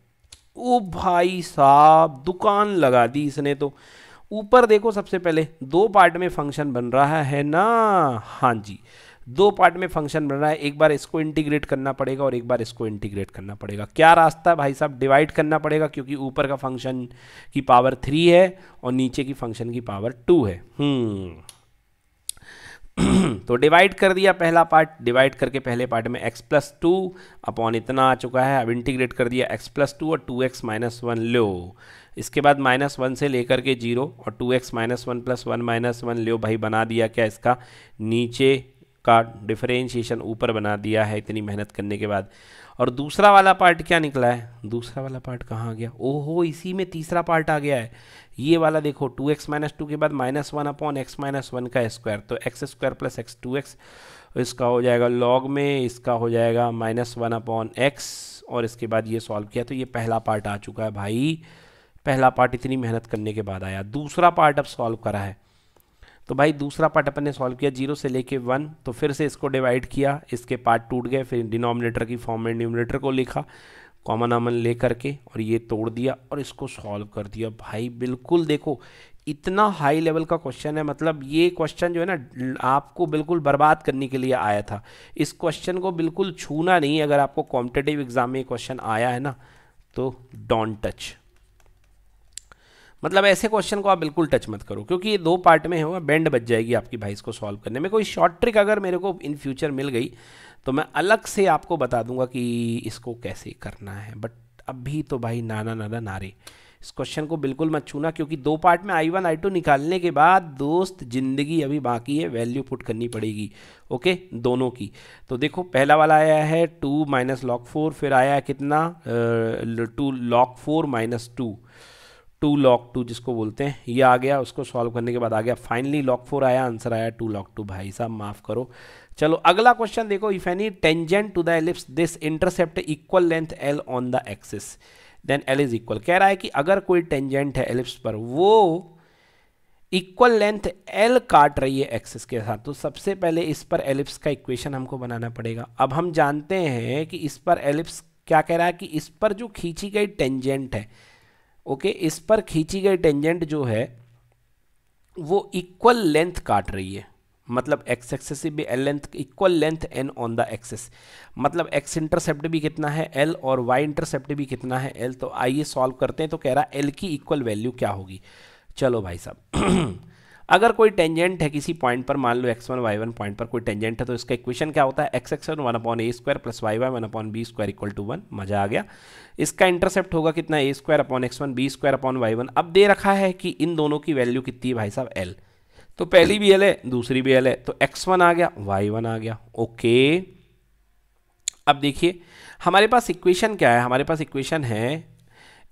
ओ भाई साहब दुकान लगा दी इसने तो ऊपर देखो सबसे पहले दो पार्ट में फंक्शन बन रहा है ना हाँ जी दो पार्ट में फंक्शन बन रहा है एक बार इसको इंटीग्रेट करना पड़ेगा और एक बार इसको इंटीग्रेट करना पड़ेगा क्या रास्ता है भाई साहब डिवाइड करना पड़ेगा क्योंकि ऊपर का फंक्शन की पावर थ्री है और नीचे की फंक्शन की पावर टू है हम्म तो डिवाइड कर दिया पहला पार्ट डिवाइड करके पहले पार्ट में x प्लस टू अपॉन इतना आ चुका है अब इंटीग्रेट कर दिया x प्लस टू और 2x एक्स माइनस वन लो इसके बाद माइनस वन से लेकर के जीरो और 2x x minus one plus one minus one लो भाई बना दिया क्या इसका नीचे का डिफ्रेंशिएशन ऊपर बना दिया है इतनी मेहनत करने के बाद और दूसरा वाला पार्ट क्या निकला है दूसरा वाला पार्ट कहाँ आ गया ओहो इसी में तीसरा पार्ट आ गया है ये वाला देखो टू एक्स माइनस टू के बाद minus one upon x minus one का स्क्वायर तो x square plus x two x इसका हो जाएगा लॉग में इसका हो जाएगा माइनस वन अपॉन एक्स और इसके बाद ये सॉल्व किया तो ये पहला पार्ट आ चुका है भाई पहला पार्ट इतनी मेहनत करने के बाद आया दूसरा पार्ट अब सॉल्व करा है तो भाई दूसरा पार्ट अपन ने सॉल्व किया जीरो से लेके वन तो फिर से इसको डिवाइड किया इसके पार्ट टूट गए फिर डिनोमिनेटर की फॉर्म में न्यूमिनेटर को लिखा कॉमन अमन ले करके और ये तोड़ दिया और इसको सॉल्व कर दिया भाई बिल्कुल देखो इतना हाई लेवल का क्वेश्चन है मतलब ये क्वेश्चन जो है ना आपको बिल्कुल बर्बाद करने के लिए आया था इस क्वेश्चन को बिल्कुल छूना नहीं अगर आपको कॉम्पिटेटिव एग्जाम में क्वेश्चन आया है ना तो डोंट टच मतलब ऐसे क्वेश्चन को आप बिल्कुल टच मत करो क्योंकि ये दो पार्ट में होगा बैंड बच जाएगी आपकी भाई को सॉल्व करने में कोई शॉर्ट ट्रिक अगर मेरे को इन फ्यूचर मिल गई तो मैं अलग से आपको बता दूंगा कि इसको कैसे करना है बट अभी तो भाई नाना नाना नारे इस क्वेश्चन को बिल्कुल मत छूना क्योंकि दो पार्ट में आई वन आई टू निकालने के बाद दोस्त जिंदगी अभी बाकी है वैल्यू पुट करनी पड़ेगी ओके दोनों की तो देखो पहला वाला आया है टू माइनस लॉक फोर फिर आया कितना two log four minus two two log two जिसको बोलते हैं ये आ गया उसको सॉल्व करने के बाद आ गया फाइनली लॉक फोर आया आंसर आया टू लॉक टू भाई साहब माफ करो चलो अगला क्वेश्चन देखो if any tangent to the ellipse this intercept equal length l on the axis then l is equal कह रहा है कि अगर कोई टेंजेंट है एलिप्स पर वो इक्वल लेंथ एल काट रही है एक्सिस के साथ तो सबसे पहले इस पर एलिप्स का इक्वेशन हमको बनाना पड़ेगा अब हम जानते हैं कि इस पर एलिप्स क्या कह रहा है कि इस पर जो खींची गई टेंजेंट है ओके इस पर खींची गई टेंजेंट जो है वो इक्वल लेंथ काट रही है मतलब एक्स एक्सेस भी l length equal length n on the axes मतलब एक्स इंटरसेप्ट भी कितना है एल और वाई इंटरसेप्ट भी कितना है एल तो आइए सॉल्व करते हैं तो कह रहा है एल की इक्वल वैल्यू क्या होगी चलो भाई साहब *clears throat* अगर कोई टेंजेंट है किसी पॉइंट पर मान लो x one y one point पर कोई टेंजेंट है तो इसका इक्वेशन क्या होता है x x one one upon a square plus Y y one upon b square equal to one मजा आ गया इसका इंटरसेप्ट होगा कितना a square upon x one b square upon y one अब दे रखा है कि इन दोनों की वैल्यू कितनी है भाई साहब एल तो पहली भी एल है दूसरी भी एल है तो एक्स वन आ गया वाई वन आ गया ओके अब देखिए हमारे पास इक्वेशन क्या है हमारे पास इक्वेशन है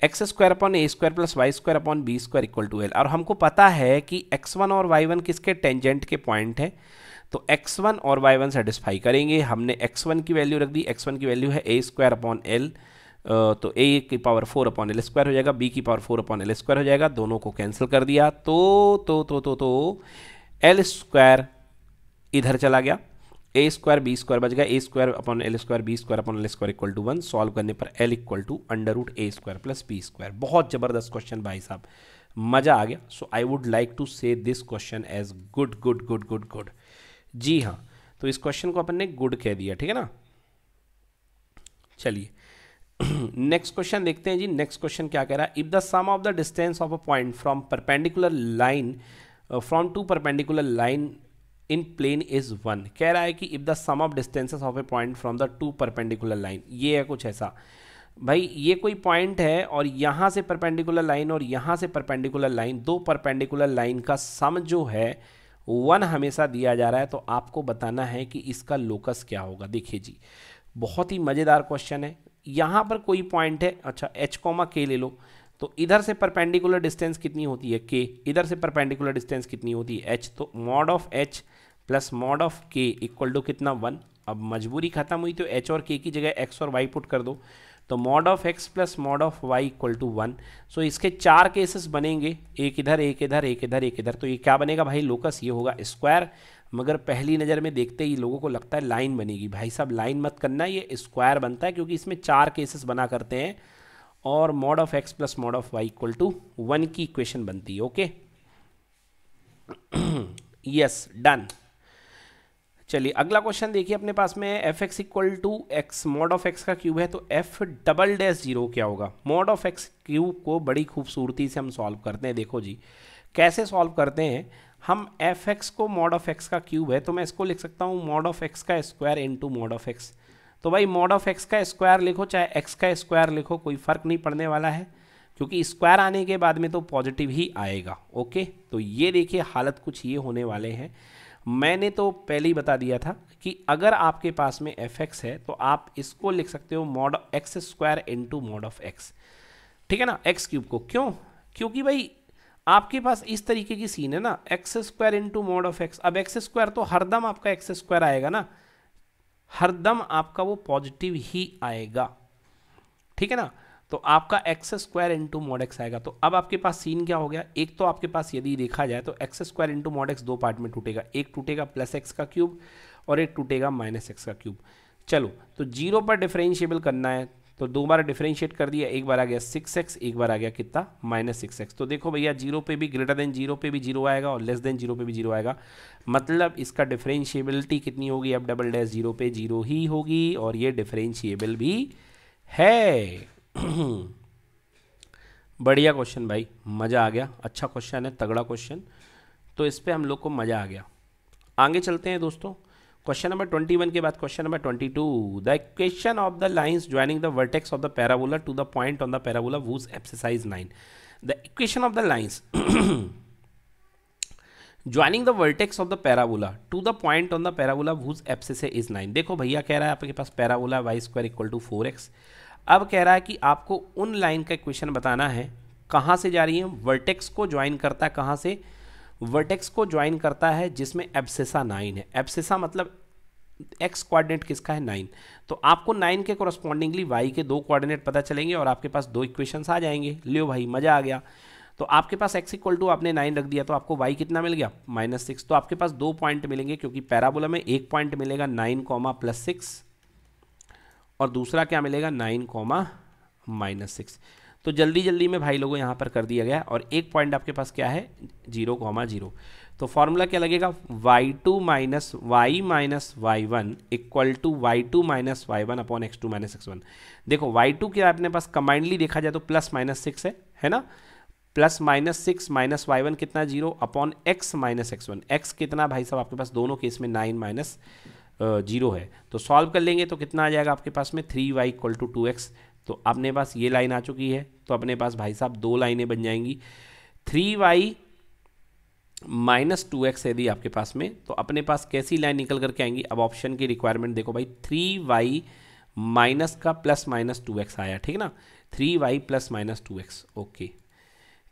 x square upon a square plus y square upon b square equal to l और हमको पता है कि एक्स वन और वाई वन किसके टेंजेंट के पॉइंट हैं तो एक्स वन और वाई वन सेटिस्फाई करेंगे हमने एक्स वन की वैल्यू रख दी एक्स वन की वैल्यू है ए स्क्वायर अपॉन एल तो ए की power four upon l square हो जाएगा बी की power four upon l square हो जाएगा दोनों को कैंसिल कर दिया तो तो तो तो तो एल स्क्वायर इधर चला गया ए स्क्वायर बी स्क्वायर बच गया ए square upon l square b square upon l square equal to one solve करने पर l equal to under root a square plus B square बहुत ज़बरदस्त क्वेश्चन भाई साहब मज़ा आ गया so I would like to say this question as good good good good good जी हाँ तो इस क्वेश्चन को अपन ने गुड कह दिया ठीक है ना चलिए नेक्स्ट *clears throat* क्वेश्चन देखते हैं जी नेक्स्ट क्वेश्चन क्या कह रहा है if the sum of the distance of a point from perpendicular line from two perpendicular line in plane is one कह रहा है कि if the sum of distances of a point from the two perpendicular line ये है कुछ ऐसा भाई ये कोई पॉइंट है और यहाँ से परपेंडिकुलर लाइन और यहाँ से परपेंडिकुलर लाइन दो परपेंडिकुलर लाइन का सम जो है वन हमेशा दिया जा रहा है तो आपको बताना है कि इसका लोकस क्या होगा देखिए जी बहुत ही मज़ेदार क्वेश्चन है यहाँ पर कोई पॉइंट है अच्छा एच कॉमा के ले लो तो इधर से परपेंडिकुलर डिस्टेंस कितनी होती है के इधर से परपेंडिकुलर डिस्टेंस कितनी होती है एच तो mod of h plus mod of k equal to कितना वन अब मजबूरी खत्म हुई तो एच और के की जगह एक्स और वाई पुट कर दो तो mod of x plus mod of y equal to one so इसके चार केसेस बनेंगे एक इधर एक इधर एक इधर एक इधर तो ये क्या बनेगा भाई लोकस ये होगा स्क्वायर मगर पहली नज़र में देखते ही लोगों को लगता है लाइन बनेगी भाई साहब लाइन मत करना ये स्क्वायर बनता है क्योंकि इसमें चार केसेस बना करते हैं और mod of x plus mod of y equal to one की इक्वेशन बनती है ओके यस डन चलिए अगला क्वेश्चन देखिए अपने पास में f x equal to x mod of x का क्यूब है तो एफ डबल डैश जीरो क्या होगा मॉड ऑफ एक्स क्यूब को बड़ी खूबसूरती से हम सॉल्व करते हैं देखो जी कैसे सॉल्व करते हैं हम एफ एक्स को मॉड ऑफ एक्स का क्यूब है तो मैं इसको लिख सकता हूँ मॉड ऑफ एक्स का square into mod of x तो भाई मॉड ऑफ एक्स का स्क्वायर लिखो चाहे एक्स का स्क्वायर लिखो कोई फ़र्क नहीं पड़ने वाला है क्योंकि स्क्वायर आने के बाद में तो पॉजिटिव ही आएगा ओके तो ये देखिए हालत कुछ ये होने वाले हैं मैंने तो पहले ही बता दिया था कि अगर आपके पास में एफ एक्स है तो आप इसको लिख सकते हो mod x square into mod of x ठीक है ना एक्स क्यूब को क्यों क्योंकि भाई आपके पास इस तरीके की सीन है ना x square into mod of x अब एक्स स्क्वायर तो हरदम आपका एक्स स्क्वायर आएगा ना हरदम आपका वो पॉजिटिव ही आएगा ठीक है ना तो आपका एक्स स्क्वायर इंटू मॉडेक्स आएगा तो अब आपके पास सीन क्या हो गया एक तो आपके पास यदि देखा जाए तो एक्स स्क्वायर इंटू मॉडेक्स दो पार्ट में टूटेगा एक टूटेगा प्लस एक्स का क्यूब और एक टूटेगा माइनस एक्स का क्यूब चलो तो जीरो पर डिफरेंशिएबल करना है तो दो बार डिफ्रेंशिएट कर दिया एक बार आ गया सिक्स एक्स एक बार आ गया कितना माइनस सिक्स एक्स तो देखो भैया जीरो पे भी ग्रेटर देन जीरो पे भी जीरो आएगा और लेस देन जीरो पे भी जीरो आएगा मतलब इसका डिफ्रेंशिएबिलिटी कितनी होगी अब डबल डैश जीरो पे जीरो ही होगी और ये डिफ्रेंशिएबल भी है *clears throat* बढ़िया क्वेश्चन भाई मज़ा आ गया अच्छा क्वेश्चन है तगड़ा क्वेश्चन तो इस पर हम लोग को मज़ा आ गया आगे चलते हैं दोस्तों क्वेश्चन नंबर ट्वेंटी वन के बाद question number twenty two the equation of the lines joining the vertex of the parabola to the point on the parabola whose एक्सरसाइज nine the equation of the lines joining the vertex of the parabola to the point on the parabola whose abscissa is nine देखो भैया कह रहा है आपके पास parabola y square equal to four x अब कह रहा है कि आपको उन लाइन का इक्वेशन बताना है कहाँ से जा रही है वर्टेक्स को ज्वाइन करता है कहाँ से वर्टेक्स को ज्वाइन करता है जिसमें एब्सेसा नाइन है एब्सेसा मतलब एक्स कोऑर्डिनेट किसका है नाइन तो आपको नाइन के कोरस्पॉन्डिंगली वाई के दो कोऑर्डिनेट पता चलेंगे और आपके पास दो इक्वेशंस आ जाएंगे लियो भाई मज़ा आ गया तो आपके पास एक्स इक्वल टू आपने नाइन रख दिया तो आपको वाई कितना मिल गया माइनस सिक्स तो आपके पास दो पॉइंट मिलेंगे क्योंकि पैराबोला में एक पॉइंट मिलेगा नाइन कॉमा प्लस सिक्स और दूसरा क्या मिलेगा नाइन कॉमा माइनस सिक्स तो जल्दी जल्दी में भाई लोगों यहाँ पर कर दिया गया और एक पॉइंट आपके पास क्या है जीरो कॉमा जीरो तो फॉर्मूला क्या लगेगा y two minus y minus y one equal to y two minus y one upon x two minus x one देखो वाई टू क्या अपने पास कमाइंडली देखा जाए तो प्लस माइनस सिक्स है है ना plus minus six minus y one कितना zero upon x minus x one x कितना भाई साहब आपके पास दोनों केस में नाइन माइनस जीरो है तो सॉल्व कर लेंगे तो कितना आ जाएगा आपके पास में three Y equal to two x तो अपने पास ये लाइन आ चुकी है तो अपने पास भाई साहब दो लाइनें बन जाएंगी three Y minus two x यदि आपके पास में तो अपने पास कैसी लाइन निकल करके आएंगी अब ऑप्शन की रिक्वायरमेंट देखो भाई थ्री वाई माइनस का प्लस माइनस टू एक्स आया ठीक ना three Y plus minus two X okay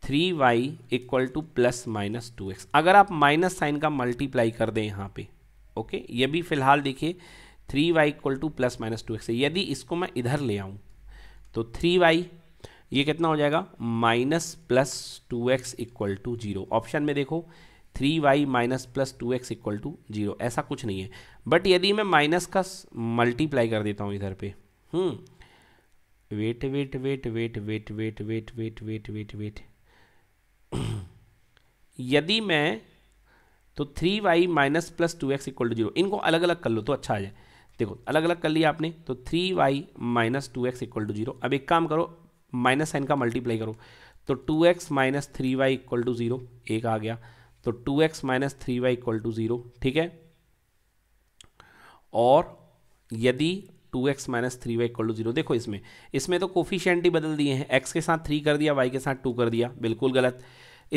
three Y equal to plus minus two X अगर आप माइनस साइन का मल्टीप्लाई कर दें यहाँ पे ओके ये भी फिलहाल देखिए three Y equal to plus minus two x यदि इसको मैं इधर ले आऊँ तो थ्री वाई ये कितना हो जाएगा minus plus two X equal to zero option में देखो three Y minus plus two X equal to zero ऐसा कुछ नहीं है बट यदि मैं माइनस का मल्टीप्लाई कर देता हूँ इधर पे hmm wait wait wait wait wait wait wait wait wait wait wait यदि मैं तो three Y minus plus two X equal to zero इनको अलग अलग कर लो तो अच्छा आ जाए देखो अलग अलग कर लिया आपने तो three Y minus two X equal to zero अब एक काम करो माइनस साइन का मल्टीप्लाई करो तो two X minus three Y equal to zero एक आ गया तो two X minus three Y equal to zero ठीक है और यदि two X minus three Y equal to zero देखो इसमें इसमें तो कोफिशियंट ही बदल दिए हैं एक्स के साथ थ्री कर दिया वाई के साथ टू कर दिया बिल्कुल गलत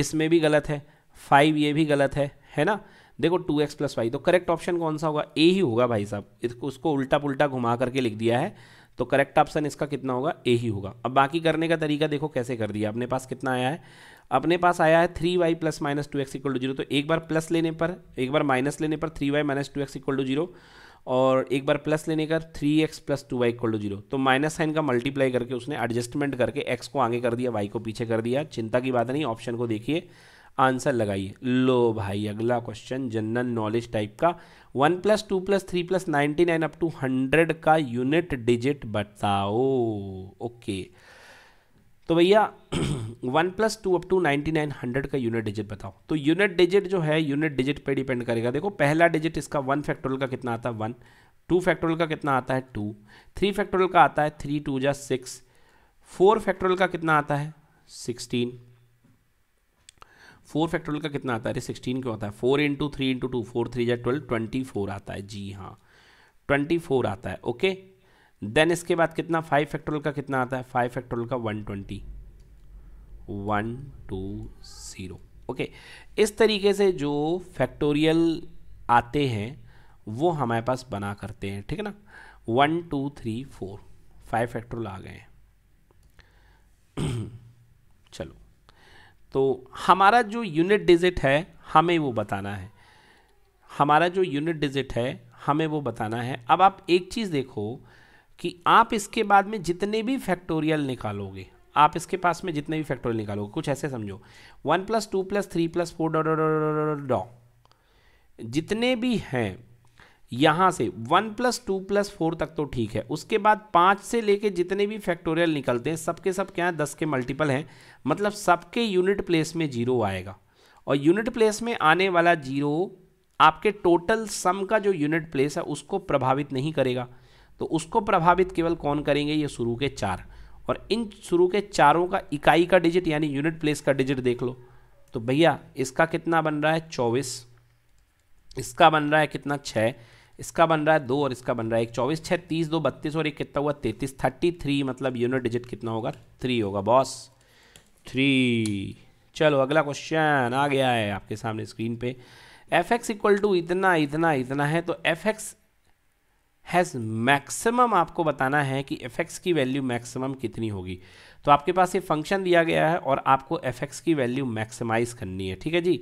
इसमें भी गलत है फाइव ये भी गलत है है ना देखो टू एक्स प्लस वाई तो करेक्ट ऑप्शन कौन सा होगा ए ही होगा भाई साहब इसको उसको उल्टा पुल्टा घुमा करके लिख दिया है तो करेक्ट ऑप्शन इसका कितना होगा ए ही होगा अब बाकी करने का तरीका देखो कैसे कर दिया अपने पास कितना आया है अपने पास आया है three Y plus minus two X equal to zero तो एक बार प्लस लेने पर एक बार माइनस लेने पर three Y minus two X equal to zero और एक बार प्लस लेने का three x plus two Y equal to zero तो माइनस साइन का मल्टीप्लाई करके उसने एडजस्टमेंट करके एक्स को आगे कर दिया वाई को पीछे कर दिया चिंता की बात नहीं ऑप्शन को देखिए आंसर लगाइए लो भाई अगला क्वेश्चन जनरल नॉलेज टाइप का one plus two plus three plus ninety nine up to hundred का यूनिट डिजिट बताओ ओके तो भैया one plus two up to ninety nine hundred का यूनिट डिजिट बताओ तो यूनिट डिजिट जो है यूनिट डिजिट पे डिपेंड करेगा देखो पहला डिजिट इसका वन फैक्टोरियल का कितना आता है वन टू फैक्टोरियल का कितना आता है टू थ्री फैक्टोरियल का आता है थ्री टू जा सिक्स फोर फैक्टोरियल का कितना आता है सिक्सटीन फोर फैक्टोरियल का कितना आता है अरे सिक्सटीन क्यों आता है four into three into two four three या ट्वेल्व ट्वेंटी फोर आता है जी हाँ ट्वेंटी फोर आता है ओके देन इसके बाद कितना फाइव फैक्टोरियल का कितना आता है फाइव फैक्टोरियल का one twenty one two zero okay इस तरीके से जो फैक्टोरियल आते हैं वो हमारे पास बना करते हैं ठीक है ना one two three four five factorial आ गए हैं *clears throat* तो हमारा जो यूनिट डिजिट है हमें वो बताना है हमारा जो यूनिट डिजिट है हमें वो बताना है अब आप एक चीज़ देखो कि आप इसके बाद में जितने भी फैक्टोरियल निकालोगे आप इसके पास में जितने भी फैक्टोरियल निकालोगे कुछ ऐसे समझो one plus two plus three plus four डॉ डॉ जितने भी हैं यहाँ से one plus two plus four तक तो ठीक है उसके बाद पाँच से लेके जितने भी फैक्टोरियल निकलते हैं सबके सब क्या है दस के मल्टीपल हैं मतलब सबके यूनिट प्लेस में जीरो आएगा और यूनिट प्लेस में आने वाला जीरो आपके टोटल सम का जो यूनिट प्लेस है उसको प्रभावित नहीं करेगा तो उसको प्रभावित केवल कौन करेंगे ये शुरू के चार और इन शुरू के चारों का इकाई का डिजिट यानी यूनिट प्लेस का डिजिट देख लो तो भैया इसका कितना बन रहा है चौबीस इसका बन रहा है कितना छः इसका बन रहा है दो और इसका बन रहा है एक चौबीस छः तीस दो बत्तीस और एक कितना हुआ तैतीस थर्टी थ्री मतलब यूनिट डिजिट कितना होगा थ्री होगा बॉस थ्री चलो अगला क्वेश्चन आ गया है आपके सामने स्क्रीन पे एफ एक्स इक्वल टू इतना इतना इतना है तो एफ एक्स हैज़ मैक्सिमम आपको बताना है कि एफ एक्स की वैल्यू मैक्सिमम कितनी होगी तो आपके पास ये फंक्शन दिया गया है और आपको एफ एक्स की वैल्यू मैक्सिमाइज करनी है ठीक है जी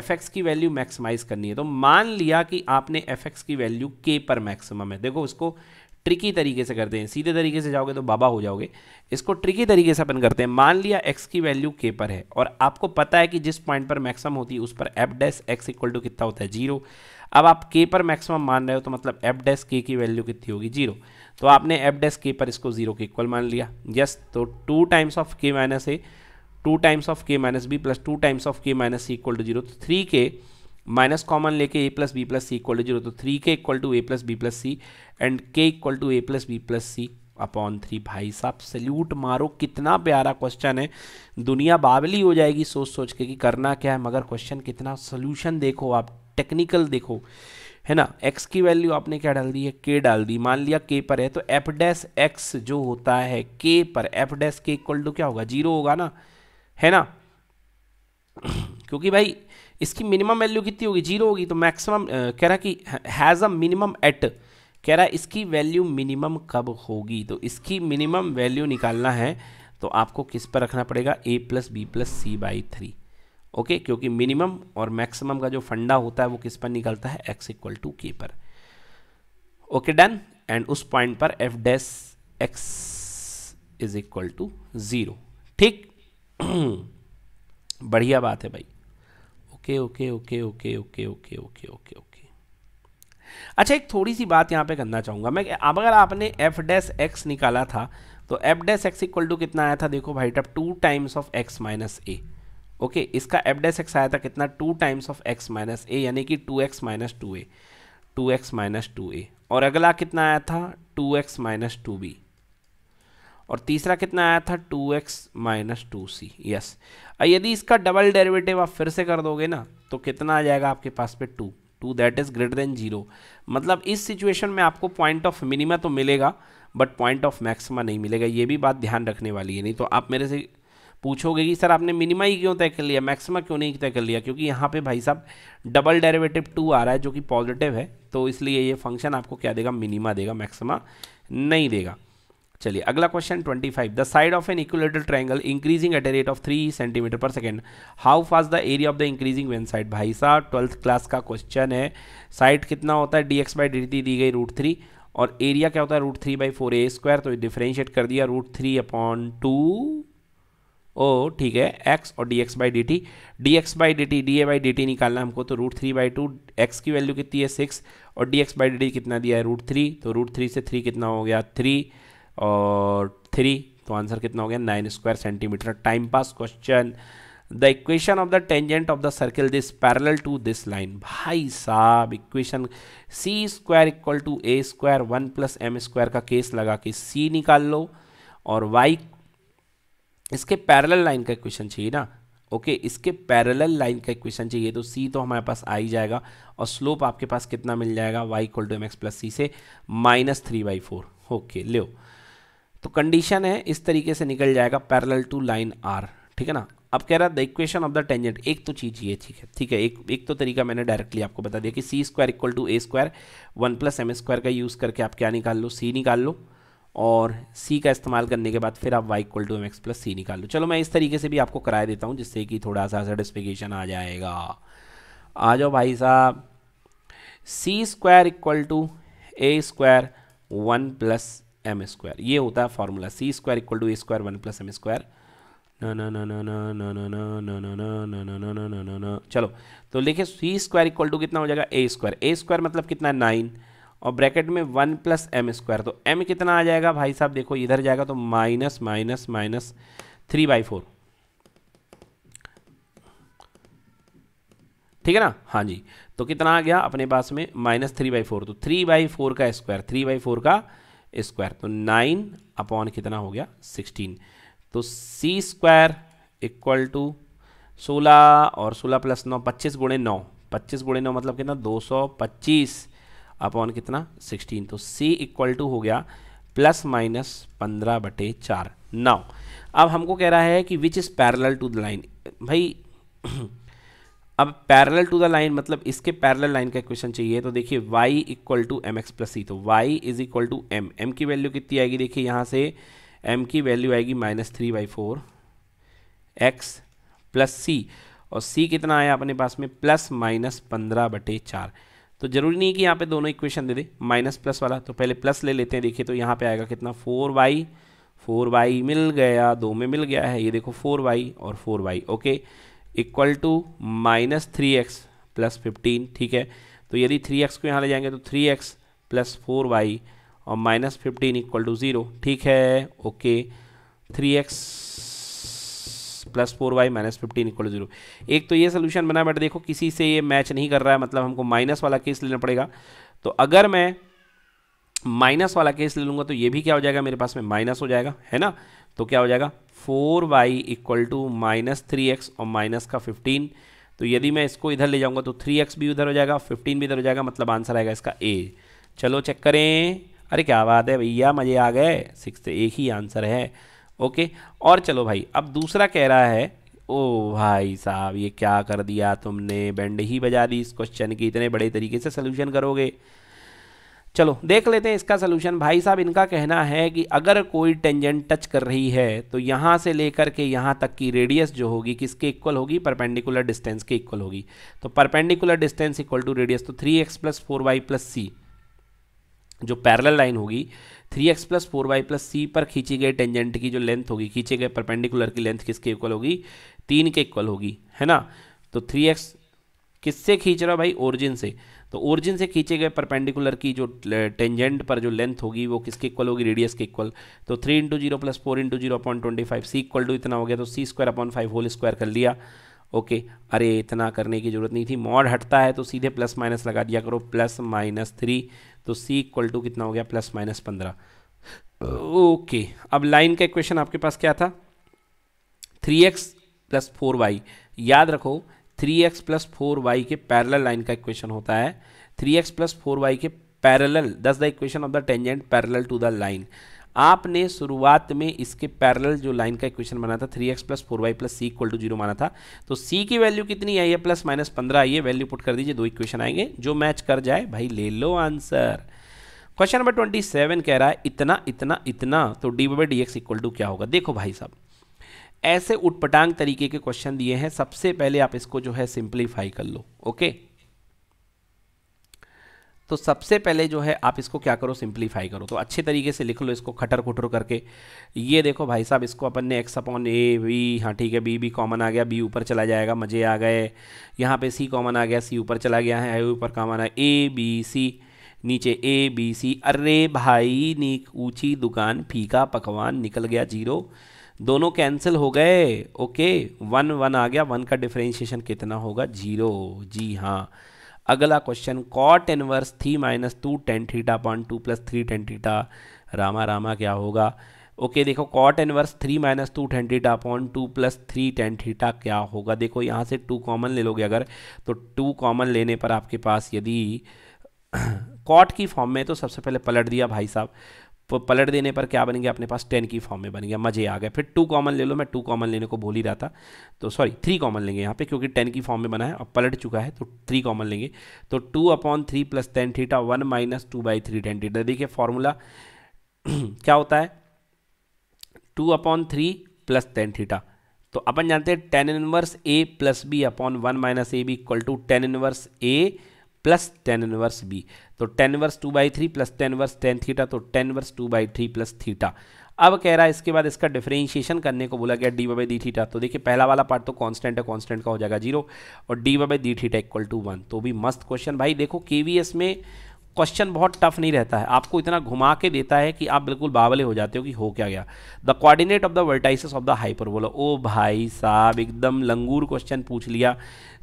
एफ एक्स की वैल्यू मैक्सिमाइज करनी है तो मान लिया कि आपने एफ एक्स की वैल्यू के पर मैक्सिमम है देखो उसको ट्रिकी तरीके से करते हैं सीधे तरीके से जाओगे तो बाबा हो जाओगे इसको ट्रिकी तरीके से अपन करते हैं मान लिया एक्स की वैल्यू के पर है और आपको पता है कि जिस पॉइंट पर मैक्सिमम होती है उस पर F dash X equal to कितना होता है जीरो अब आप के पर मैक्सिमम मान रहे हो तो मतलब एफ डैस के की वैल्यू कितनी होगी जीरो तो आपने एफ डैस के पर इसको जीरो के इक्वल मान लिया यस तो two times of K minus A two times of K minus B plus two times of K minus C equal to zero तो थ्री के माइनस कॉमन लेके A plus B plus C equal to zero तो three K equal to A plus B plus C and K equal to A plus B plus C upon three भाई साहब salute मारो कितना प्यारा question है दुनिया बावली हो जाएगी सोच सोच के कि करना क्या है मगर क्वेश्चन कितना सोल्यूशन देखो आप टेक्निकल देखो है ना x की वैल्यू आपने क्या डाल दी है k डाल दी मान लिया k पर है तो एफ डैस एक्स जो होता है k पर F dash K equal to क्या होगा जीरो होगा ना है ना *clears throat* क्योंकि भाई इसकी मिनिमम वैल्यू कितनी होगी जीरो होगी तो मैक्सिमम कह रहा कि हैज़ अ मिनिमम एट कह रहा इसकी वैल्यू मिनिमम कब होगी तो इसकी मिनिमम वैल्यू निकालना है तो आपको किस पर रखना पड़ेगा A plus B plus C by three okay क्योंकि मिनिमम और मैक्सिमम का जो फंडा होता है वो किस पर निकलता है एक्स इक्वल टू के पर ओके डन एंड उस पॉइंट पर F dash X is equal to zero ठीक *clears throat* बढ़िया बात है भाई okay okay okay okay okay okay okay okay okay अच्छा एक थोड़ी सी बात यहाँ पे करना चाहूँगा मैं अब अगर आपने एफ डैस एक्स निकाला था तो F dash X equal to कितना आया था देखो भाई टब two times of X minus A okay इसका एफ डैस एक्स आया था कितना two times of X minus A यानी कि two X minus two A two X minus two A और अगला कितना आया था two X minus two B और तीसरा कितना आया था two X minus two C yes यदि इसका डबल डेरिवेटिव आप फिर से कर दोगे ना तो कितना आ जाएगा आपके पास पे two two that is greater than zero मतलब इस सिचुएशन में आपको पॉइंट ऑफ मिनिमा तो मिलेगा बट पॉइंट ऑफ मैक्सिमा नहीं मिलेगा ये भी बात ध्यान रखने वाली है नहीं तो आप मेरे से पूछोगे कि सर आपने मिनिमा ही क्यों तय कर लिया मैक्सिमा क्यों नहीं तय कर लिया क्योंकि यहाँ पे भाई साहब डबल डेरिवेटिव टू आ रहा है जो कि पॉजिटिव है तो इसलिए ये फंक्शन आपको क्या देगा मिनिमा देगा मैक्सिमा नहीं देगा चलिए अगला question 25 the side of an equilateral triangle increasing at a rate of three centimetre per second how fast the area of the increasing when side भाई साहब ट्वेल्थ क्लास का क्वेश्चन है साइड कितना होता है D X by D T दी गई root three और एरिया क्या होता है root three by four A square तो डिफ्रेंशिएट कर दिया रूट थ्री अपॉन टू ओ ठीक है एक्स और D X by D T D X by D T D A by D T निकालना हमको तो root three by two X की वैल्यू कितनी है सिक्स और D X by D T कितना दिया है रूट थ्री तो रूट थ्री से थ्री कितना हो गया थ्री और थ्री तो आंसर कितना हो गया nine square centimetre time pass question the equation of the tangent of the circle this parallel to this line भाई साहब equation C square equal to A square one plus M square का case लगा के सी निकाल लो और Y इसके parallel line का equation चाहिए ना ओके okay, इसके पैरेलल लाइन का इक्वेशन चाहिए तो सी तो हमारे पास आ ही जाएगा और स्लोप आपके पास कितना मिल जाएगा Y equal to M X plus C से minus three by four okay लो तो कंडीशन है इस तरीके से निकल जाएगा पैरेलल टू लाइन आर ठीक है ना अब कह रहा है the equation of the tangent एक तो चीज़ ये ठीक है ठीक है एक एक तो तरीका मैंने डायरेक्टली आपको बता दिया कि C square equal to A square one plus M square का यूज़ करके आप क्या निकाल लो सी निकाल लो और सी का इस्तेमाल करने के बाद फिर आप Y equal to M X plus C निकाल लो चलो मैं इस तरीके से भी आपको कराया देता हूँ जिससे कि थोड़ा सा सेटिस्फिकेशन आ जाएगा आ जाओ भाई साहब C square equal to A square one plus M square ये होता है formula C square equal to A square one plus M square ना ना ना ना ना ना ना ना ना ना ना ना ना ना ना ना ना चलो तो लिखे सी स्क्वायर इक्वल टू कितना हो जाएगा ए स्क्वायर ए स्क्वायर मतलब कितना नाइन और ब्रैकेट में वन प्लस एम स्क्वायर तो एम कितना आ जाएगा भाई साहब देखो इधर जाएगा तो minus minus minus three by four ठीक है ना हाँ जी तो कितना आ गया अपने पास में माइनस थ्री बाई फोर तो थ्री बाई फोर का स्क्वायर थ्री बाई फोर का स्क्वायर तो नाइन अपॉन कितना हो गया सिक्सटीन तो सी स्क्वायर इक्वल टू सोलह और सोलह प्लस नौ पच्चीस गुणे नौ पच्चीस गुणे नौ मतलब कितना दो सौ पच्चीस अपॉन कितना सिक्सटीन तो सी इक्वल टू हो गया प्लस माइनस पंद्रह बटे चार नौ अब हमको कह रहा है कि which is parallel to the line भाई अब पैरेलल टू द लाइन मतलब इसके पैरेलल लाइन का क्वेश्चन चाहिए तो देखिए y equal to M X plus C तो y is equal to M M की वैल्यू कितनी आएगी देखिए यहाँ से m की वैल्यू आएगी minus three by four X plus C और c कितना आया अपने पास में प्लस माइनस पंद्रह बटे चार तो जरूरी नहीं कि यहाँ पे दोनों इक्वेशन दे दे माइनस प्लस वाला तो पहले प्लस ले लेते हैं देखिए तो यहाँ पे आएगा कितना फोर वाई फोर वाई मिल गया दो में मिल गया है ये देखो फोर वाई और four Y okay equal to minus three x plus fifteen ठीक है तो यदि थ्री एक्स को यहाँ ले जाएंगे तो three x plus four Y और minus fifteen equal to zero ठीक है okay three x plus four Y minus fifteen equal to zero एक तो ये सोल्यूशन बना बट देखो किसी से ये मैच नहीं कर रहा है मतलब हमको माइनस वाला केस लेना पड़ेगा तो अगर मैं माइनस वाला केस ले लूँगा तो ये भी क्या हो जाएगा मेरे पास में माइनस हो जाएगा है ना तो क्या हो जाएगा four Y equal to minus three X और माइनस का फिफ्टीन तो यदि मैं इसको इधर ले जाऊंगा तो थ्री एक्स भी उधर हो जाएगा फिफ्टीन भी इधर हो जाएगा मतलब आंसर आएगा इसका ए चलो चेक करें अरे क्या बात है भैया मज़े आ गए सिक्स तो एक ही आंसर है ओके और चलो भाई अब दूसरा कह रहा है ओ भाई साहब ये क्या कर दिया तुमने बैंड ही बजा दी इस क्वेश्चन की इतने बड़े तरीके से सोल्यूशन करोगे चलो देख लेते हैं इसका सलूशन भाई साहब इनका कहना है कि अगर कोई टेंजेंट टच कर रही है तो यहाँ से लेकर के यहाँ तक की रेडियस जो होगी किसके इक्वल होगी परपेंडिकुलर डिस्टेंस के इक्वल होगी तो perpendicular distance equal to radius तो three x plus four Y plus C जो पैरेलल लाइन होगी three x plus four Y plus C पर खींची गई टेंजेंट की जो लेंथ होगी खींचे गए परपेंडिकुलर की लेंथ किसके इक्वल होगी तीन के इक्वल होगी है ना तो थ्री एक्स किससे खींच रहा भाई ओरिजिन से तो ओरिजिन से खींचे गए परपेंडिकुलर की जो टेंजेंट पर जो लेंथ होगी वो किसके इक्वल होगी रेडियस के इक्वल तो three into zero plus four into zero upon twenty five C equal to इतना हो गया तो C square upon five whole square कर लिया ओके अरे इतना करने की ज़रूरत नहीं थी मॉड हटता है तो सीधे प्लस माइनस लगा दिया करो प्लस माइनस थ्री तो सी इक्वल टू कितना हो गया प्लस माइनस पंद्रह ओके अब लाइन का इक्वेशन आपके पास क्या था three x plus four y याद रखो three x plus four y के पैरल लाइन का इक्वेशन होता है three x plus four y के parallel thus the equation of the tangent parallel to the line आपने शुरुआत में इसके पैरेलल जो लाइन का इक्वेशन बना था three x plus four Y plus C equal to zero माना था तो सी की वैल्यू कितनी आई है प्लस माइनस पंद्रह आई है वैल्यू पुट कर दीजिए दो इक्वेशन आएंगे जो मैच कर जाए भाई ले लो answer question number twenty seven कह रहा है इतना इतना इतना तो d by D x equal to क्या होगा देखो भाई साहब ऐसे उटपटांग तरीके के क्वेश्चन दिए हैं सबसे पहले आप इसको जो है सिंप्लीफाई कर लो ओके तो सबसे पहले जो है आप इसको क्या करो सिंप्लीफाई करो तो अच्छे तरीके से लिख लो इसको खटर खुटर करके ये देखो भाई साहब इसको अपन ने एक्स अपॉन ए बी हाँ ठीक है बी बी कॉमन आ गया बी ऊपर चला जाएगा मज़े आ गए यहाँ पे सी कॉमन आ गया सी ऊपर चला गया है आई ऊपर कॉमन आया ए बी सी नीचे ए बी सी अरे भाई नीक ऊंची दुकान फीका पकवान निकल गया जीरो दोनों कैंसिल हो गए ओके वन वन आ गया वन का डिफ्रेंशिएशन कितना होगा जीरो जी हाँ अगला question cot inverse three minus two tan theta point two plus three tan theta Rama Rama क्या होगा ओके देखो cot inverse three minus two tan theta point two plus three tan theta क्या होगा देखो यहाँ से टू कॉमन ले लोगे अगर तो टू कॉमन लेने पर आपके पास यदि कॉट *clears throat* की फॉर्म में तो सबसे पहले पलट दिया भाई साहब पलट देने पर क्या बन गया अपने पास टेन की फॉर्म में बन गया मजे आ गए फिर टू कॉमन ले लो मैं टू कॉमन लेने को बोल ही रहा था तो सॉरी थ्री कॉमन लेंगे यहाँ पे क्योंकि टेन की फॉर्म में बना है और पलट चुका है तो थ्री कॉमन लेंगे तो two upon three plus tan theta one minus two by three tan theta देखिए फॉर्मूला *clears throat* क्या होता है two upon three plus tan theta तो अपन जानते हैं tan inverse a plus b upon one minus a B equal to tan inverse a plus tan inverse b तो tan inverse two by three plus tan inverse tan theta तो tan inverse two by three plus theta अब कह रहा है इसके बाद इसका differentiation करने को बोला गया डी बाई डी थीटा तो देखिए पहला वाला पार्ट तो कांस्टेंट है कांस्टेंट का हो जाएगा जीरो और d by d theta equal to one तो भी मस्त क्वेश्चन भाई देखो के में क्वेश्चन बहुत टफ नहीं रहता है आपको इतना घुमा के देता है कि आप बिल्कुल बावले हो जाते हो कि हो क्या गया the coordinate of the vertices of the hyperbola ओ भाई साहब एकदम लंगूर क्वेश्चन पूछ लिया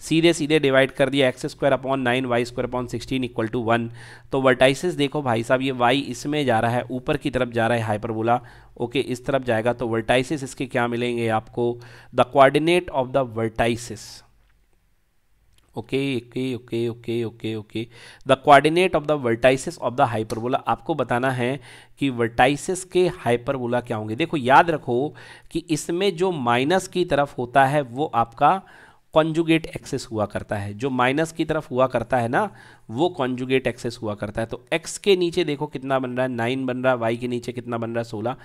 सीधे सीधे डिवाइड कर दिया x square upon nine y square upon sixteen equal to one तो वर्टाइसिस देखो भाई साहब ये वाई इसमें जा रहा है ऊपर की तरफ जा रहा है हाइपरबोला ओके इस तरफ जाएगा तो वर्टाइसिस इसके क्या मिलेंगे आपको the coordinate of the vertices okay okay okay okay okay okay the coordinate of the vertices of the hyperbola आपको बताना है कि वर्टाइसिस के हाइपरबोला क्या होंगे देखो याद रखो कि इसमें जो माइनस की तरफ होता है वो आपका कॉन्जुगेट एक्सेस हुआ करता है जो माइनस की तरफ हुआ करता है ना वो कॉन्जुगेट एक्सेस हुआ करता है तो एक्स के नीचे देखो कितना बन रहा है नाइन बन रहा है वाई के नीचे कितना बन रहा है सोलह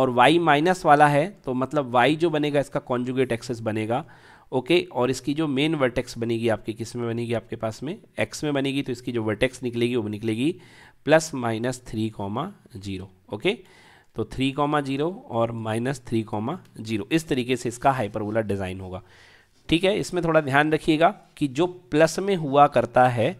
और वाई माइनस वाला है तो मतलब वाई जो बनेगा इसका कॉन्जुगेट एक्सेस बनेगा ओके और इसकी जो मेन वर्टेक्स बनेगी आपके किस में बनेगी आपके पास में एक्स में बनेगी तो इसकी जो वर्टेक्स निकलेगी वो निकलेगी plus minus three comma zero okay तो थ्री कॉमा जीरो और माइनस थ्री कॉमा जीरो इस तरीके से इसका हाइपरबोला डिज़ाइन होगा ठीक है इसमें थोड़ा ध्यान रखिएगा कि जो प्लस में हुआ करता है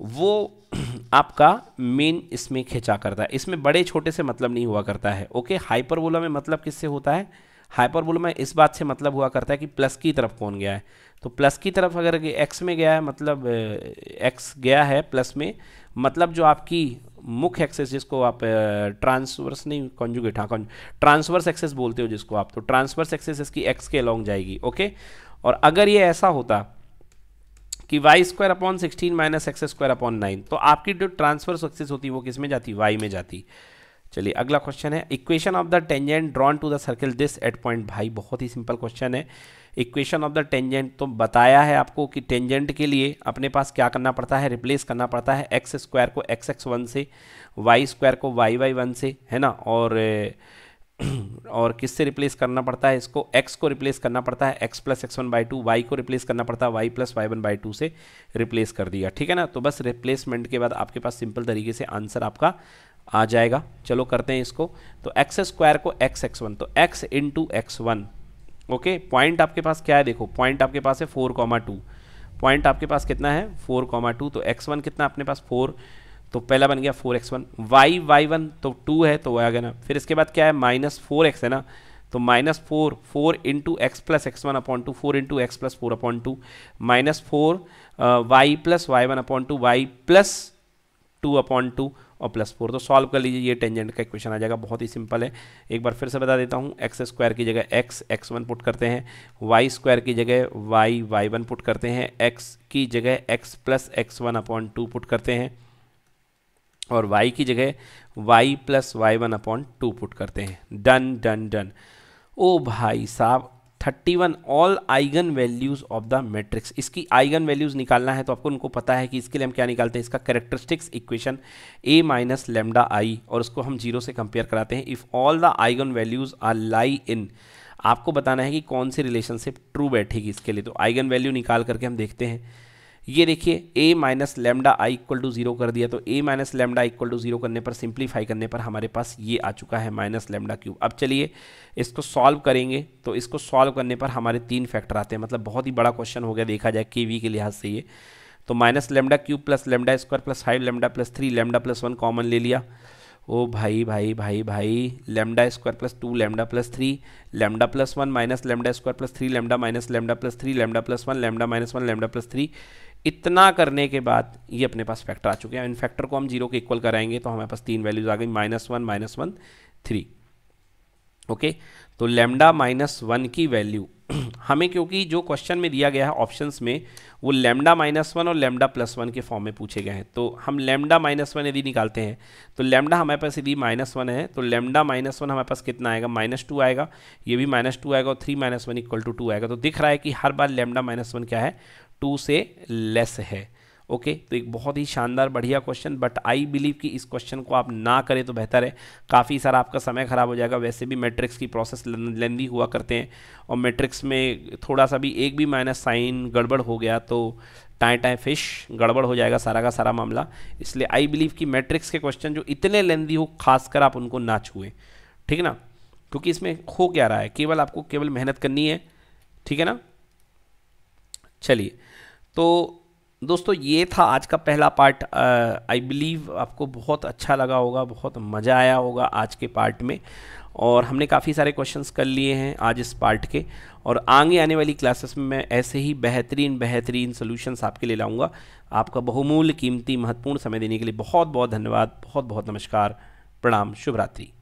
वो *clears throat* आपका मेन इसमें खिंचा करता है इसमें बड़े छोटे से मतलब नहीं हुआ करता है ओके हाइपरबोला में मतलब किससे होता है हाइपरबोल में इस बात से मतलब हुआ करता है कि प्लस की तरफ कौन गया है तो प्लस की तरफ अगर एक्स में गया है मतलब एक्स गया है प्लस में मतलब जो आपकी मुख्य एक्सेस जिसको आप ट्रांसवर्स नहीं कॉन्जुगेट हाँ ट्रांसवर्स एक्सेस बोलते हो जिसको आप तो ट्रांसवर्स एक्सेस इसकी एक्स के अलॉन्ग जाएगी ओके और अगर ये ऐसा होता कि y square upon sixteen minus x square upon nine तो आपकी जो ट्रांसफर सक्सेस होती है वो किस में जाती वाई में जाती चलिए अगला क्वेश्चन है equation of the tangent drawn to the circle this at point भाई बहुत ही सिंपल क्वेश्चन है इक्वेशन ऑफ द टेंजेंट तो बताया है आपको कि टेंजेंट के लिए अपने पास क्या करना पड़ता है रिप्लेस करना पड़ता है एक्स स्क्वायर को एक्स एक्स वन से वाई स्क्वायर को वाई वाई वन से है ना और *clears throat* और किससे रिप्लेस करना पड़ता है इसको x को रिप्लेस करना पड़ता है x plus x one by two वाई को रिप्लेस करना पड़ता है y plus y one by two से रिप्लेस कर दिया ठीक है ना तो बस रिप्लेसमेंट के बाद आपके पास सिंपल तरीके से आंसर आपका आ जाएगा चलो करते हैं इसको तो एक्स स्क्वायर को एक्स एक्स वन तो x into x one okay point आपके पास क्या है देखो पॉइंट आपके पास है फोर कॉमा टू पॉइंट आपके पास कितना है फोर कॉमा टू तो एक्स वन कितना अपने पास फोर तो पहला बन गया four x one y y one तो टू है तो वह आ गया ना फिर इसके बाद क्या है माइनस फोर एक्स है ना तो minus four four into x plus x one upon two four into x plus four upon two minus four Y plus y one upon two y plus two upon two और plus four तो solve कर लीजिए ये tangent का equation आ जाएगा बहुत ही simple है एक बार फिर से बता देता हूँ एक्स स्क्वायर की जगह एक्स एक्स वन पुट करते हैं वाई स्क्वायर की जगह वाई वाई वन पुट करते हैं एक्स की जगह x plus x one upon two put करते हैं और y की जगह y plus y one upon two put करते हैं डन डन डन ओ भाई साहब thirty one all eigen values of the matrix इसकी आइगन वैल्यूज निकालना है तो आपको उनको पता है कि इसके लिए हम क्या निकालते हैं इसका characteristics equation a minus lambda I और उसको हम जीरो से कंपेयर कराते हैं if all the eigen values are lie in आपको बताना है कि कौन सी रिलेशनशिप ट्रू बैठेगी इसके लिए तो आइगन वैल्यू निकाल करके हम देखते हैं ये देखिए a minus lambda I equal to zero कर दिया तो a minus lambda equal to zero करने पर सिंप्लीफाई करने पर हमारे पास ये आ चुका है माइनस लेमडा क्यूब अब चलिए इसको सॉल्व करेंगे तो इसको सॉल्व करने पर हमारे तीन फैक्टर आते हैं मतलब बहुत ही बड़ा क्वेश्चन हो गया देखा जाए के वी के लिहाज से ये तो minus lambda cube plus lambda square plus five lambda plus three lambda plus one common ले लिया ओ भाई भाई भाई भाई lambda square plus two lambda plus three lambda plus one minus lambda square plus three lambda minus lambda plus three lambda plus one lambda minus one lambda plus three इतना करने के बाद ये अपने पास फैक्टर आ चुके हैं इन फैक्टर को हम जीरो के इक्वल कराएंगे तो हमारे पास तीन वैल्यूज आ गई minus one minus one three okay तो लेमडा माइनस वन की वैल्यू *clears throat* हमें क्योंकि जो क्वेश्चन में दिया गया है ऑप्शंस में वो लेमडा माइनस वन और लेमडा प्लस वन के फॉर्म में पूछे गए हैं तो हम लेमडा माइनस वन यदि निकालते हैं तो लेमडा हमारे पास यदि माइनस वन है तो लेमडा माइनस वन हमारे पास कितना आएगा माइनस टू आएगा ये भी माइनस टू आएगा और three minus one equal to two आएगा तो दिख रहा है कि हर बार लेमडा माइनस वन क्या है टू से लेस है ओके तो एक बहुत ही शानदार बढ़िया क्वेश्चन बट आई बिलीव कि इस क्वेश्चन को आप ना करें तो बेहतर है काफ़ी सारा आपका समय ख़राब हो जाएगा वैसे भी मैट्रिक्स की प्रोसेस लेंदी हुआ करते हैं और मैट्रिक्स में थोड़ा सा भी एक भी माइनस साइन गड़बड़ हो गया तो टाए टाए फिश गड़बड़ हो जाएगा सारा का सारा मामला इसलिए आई बिलीव कि मैट्रिक्स के क्वेश्चन जो इतने लेंदी हो खासकर आप उनको ना छुए ठीक है ना क्योंकि इसमें हो क्या रहा है केवल आपको केवल मेहनत करनी है ठीक है ना चलिए तो दोस्तों ये था आज का पहला पार्ट आई बिलीव आपको बहुत अच्छा लगा होगा बहुत मज़ा आया होगा आज के पार्ट में और हमने काफ़ी सारे क्वेश्चंस कर लिए हैं आज इस पार्ट के और आगे आने वाली क्लासेस में मैं ऐसे ही बेहतरीन बेहतरीन सोल्यूशंस आपके लिए लाऊंगा आपका बहुमूल्य कीमती महत्वपूर्ण समय देने के लिए बहुत बहुत धन्यवाद बहुत बहुत नमस्कार प्रणाम शुभरात्रि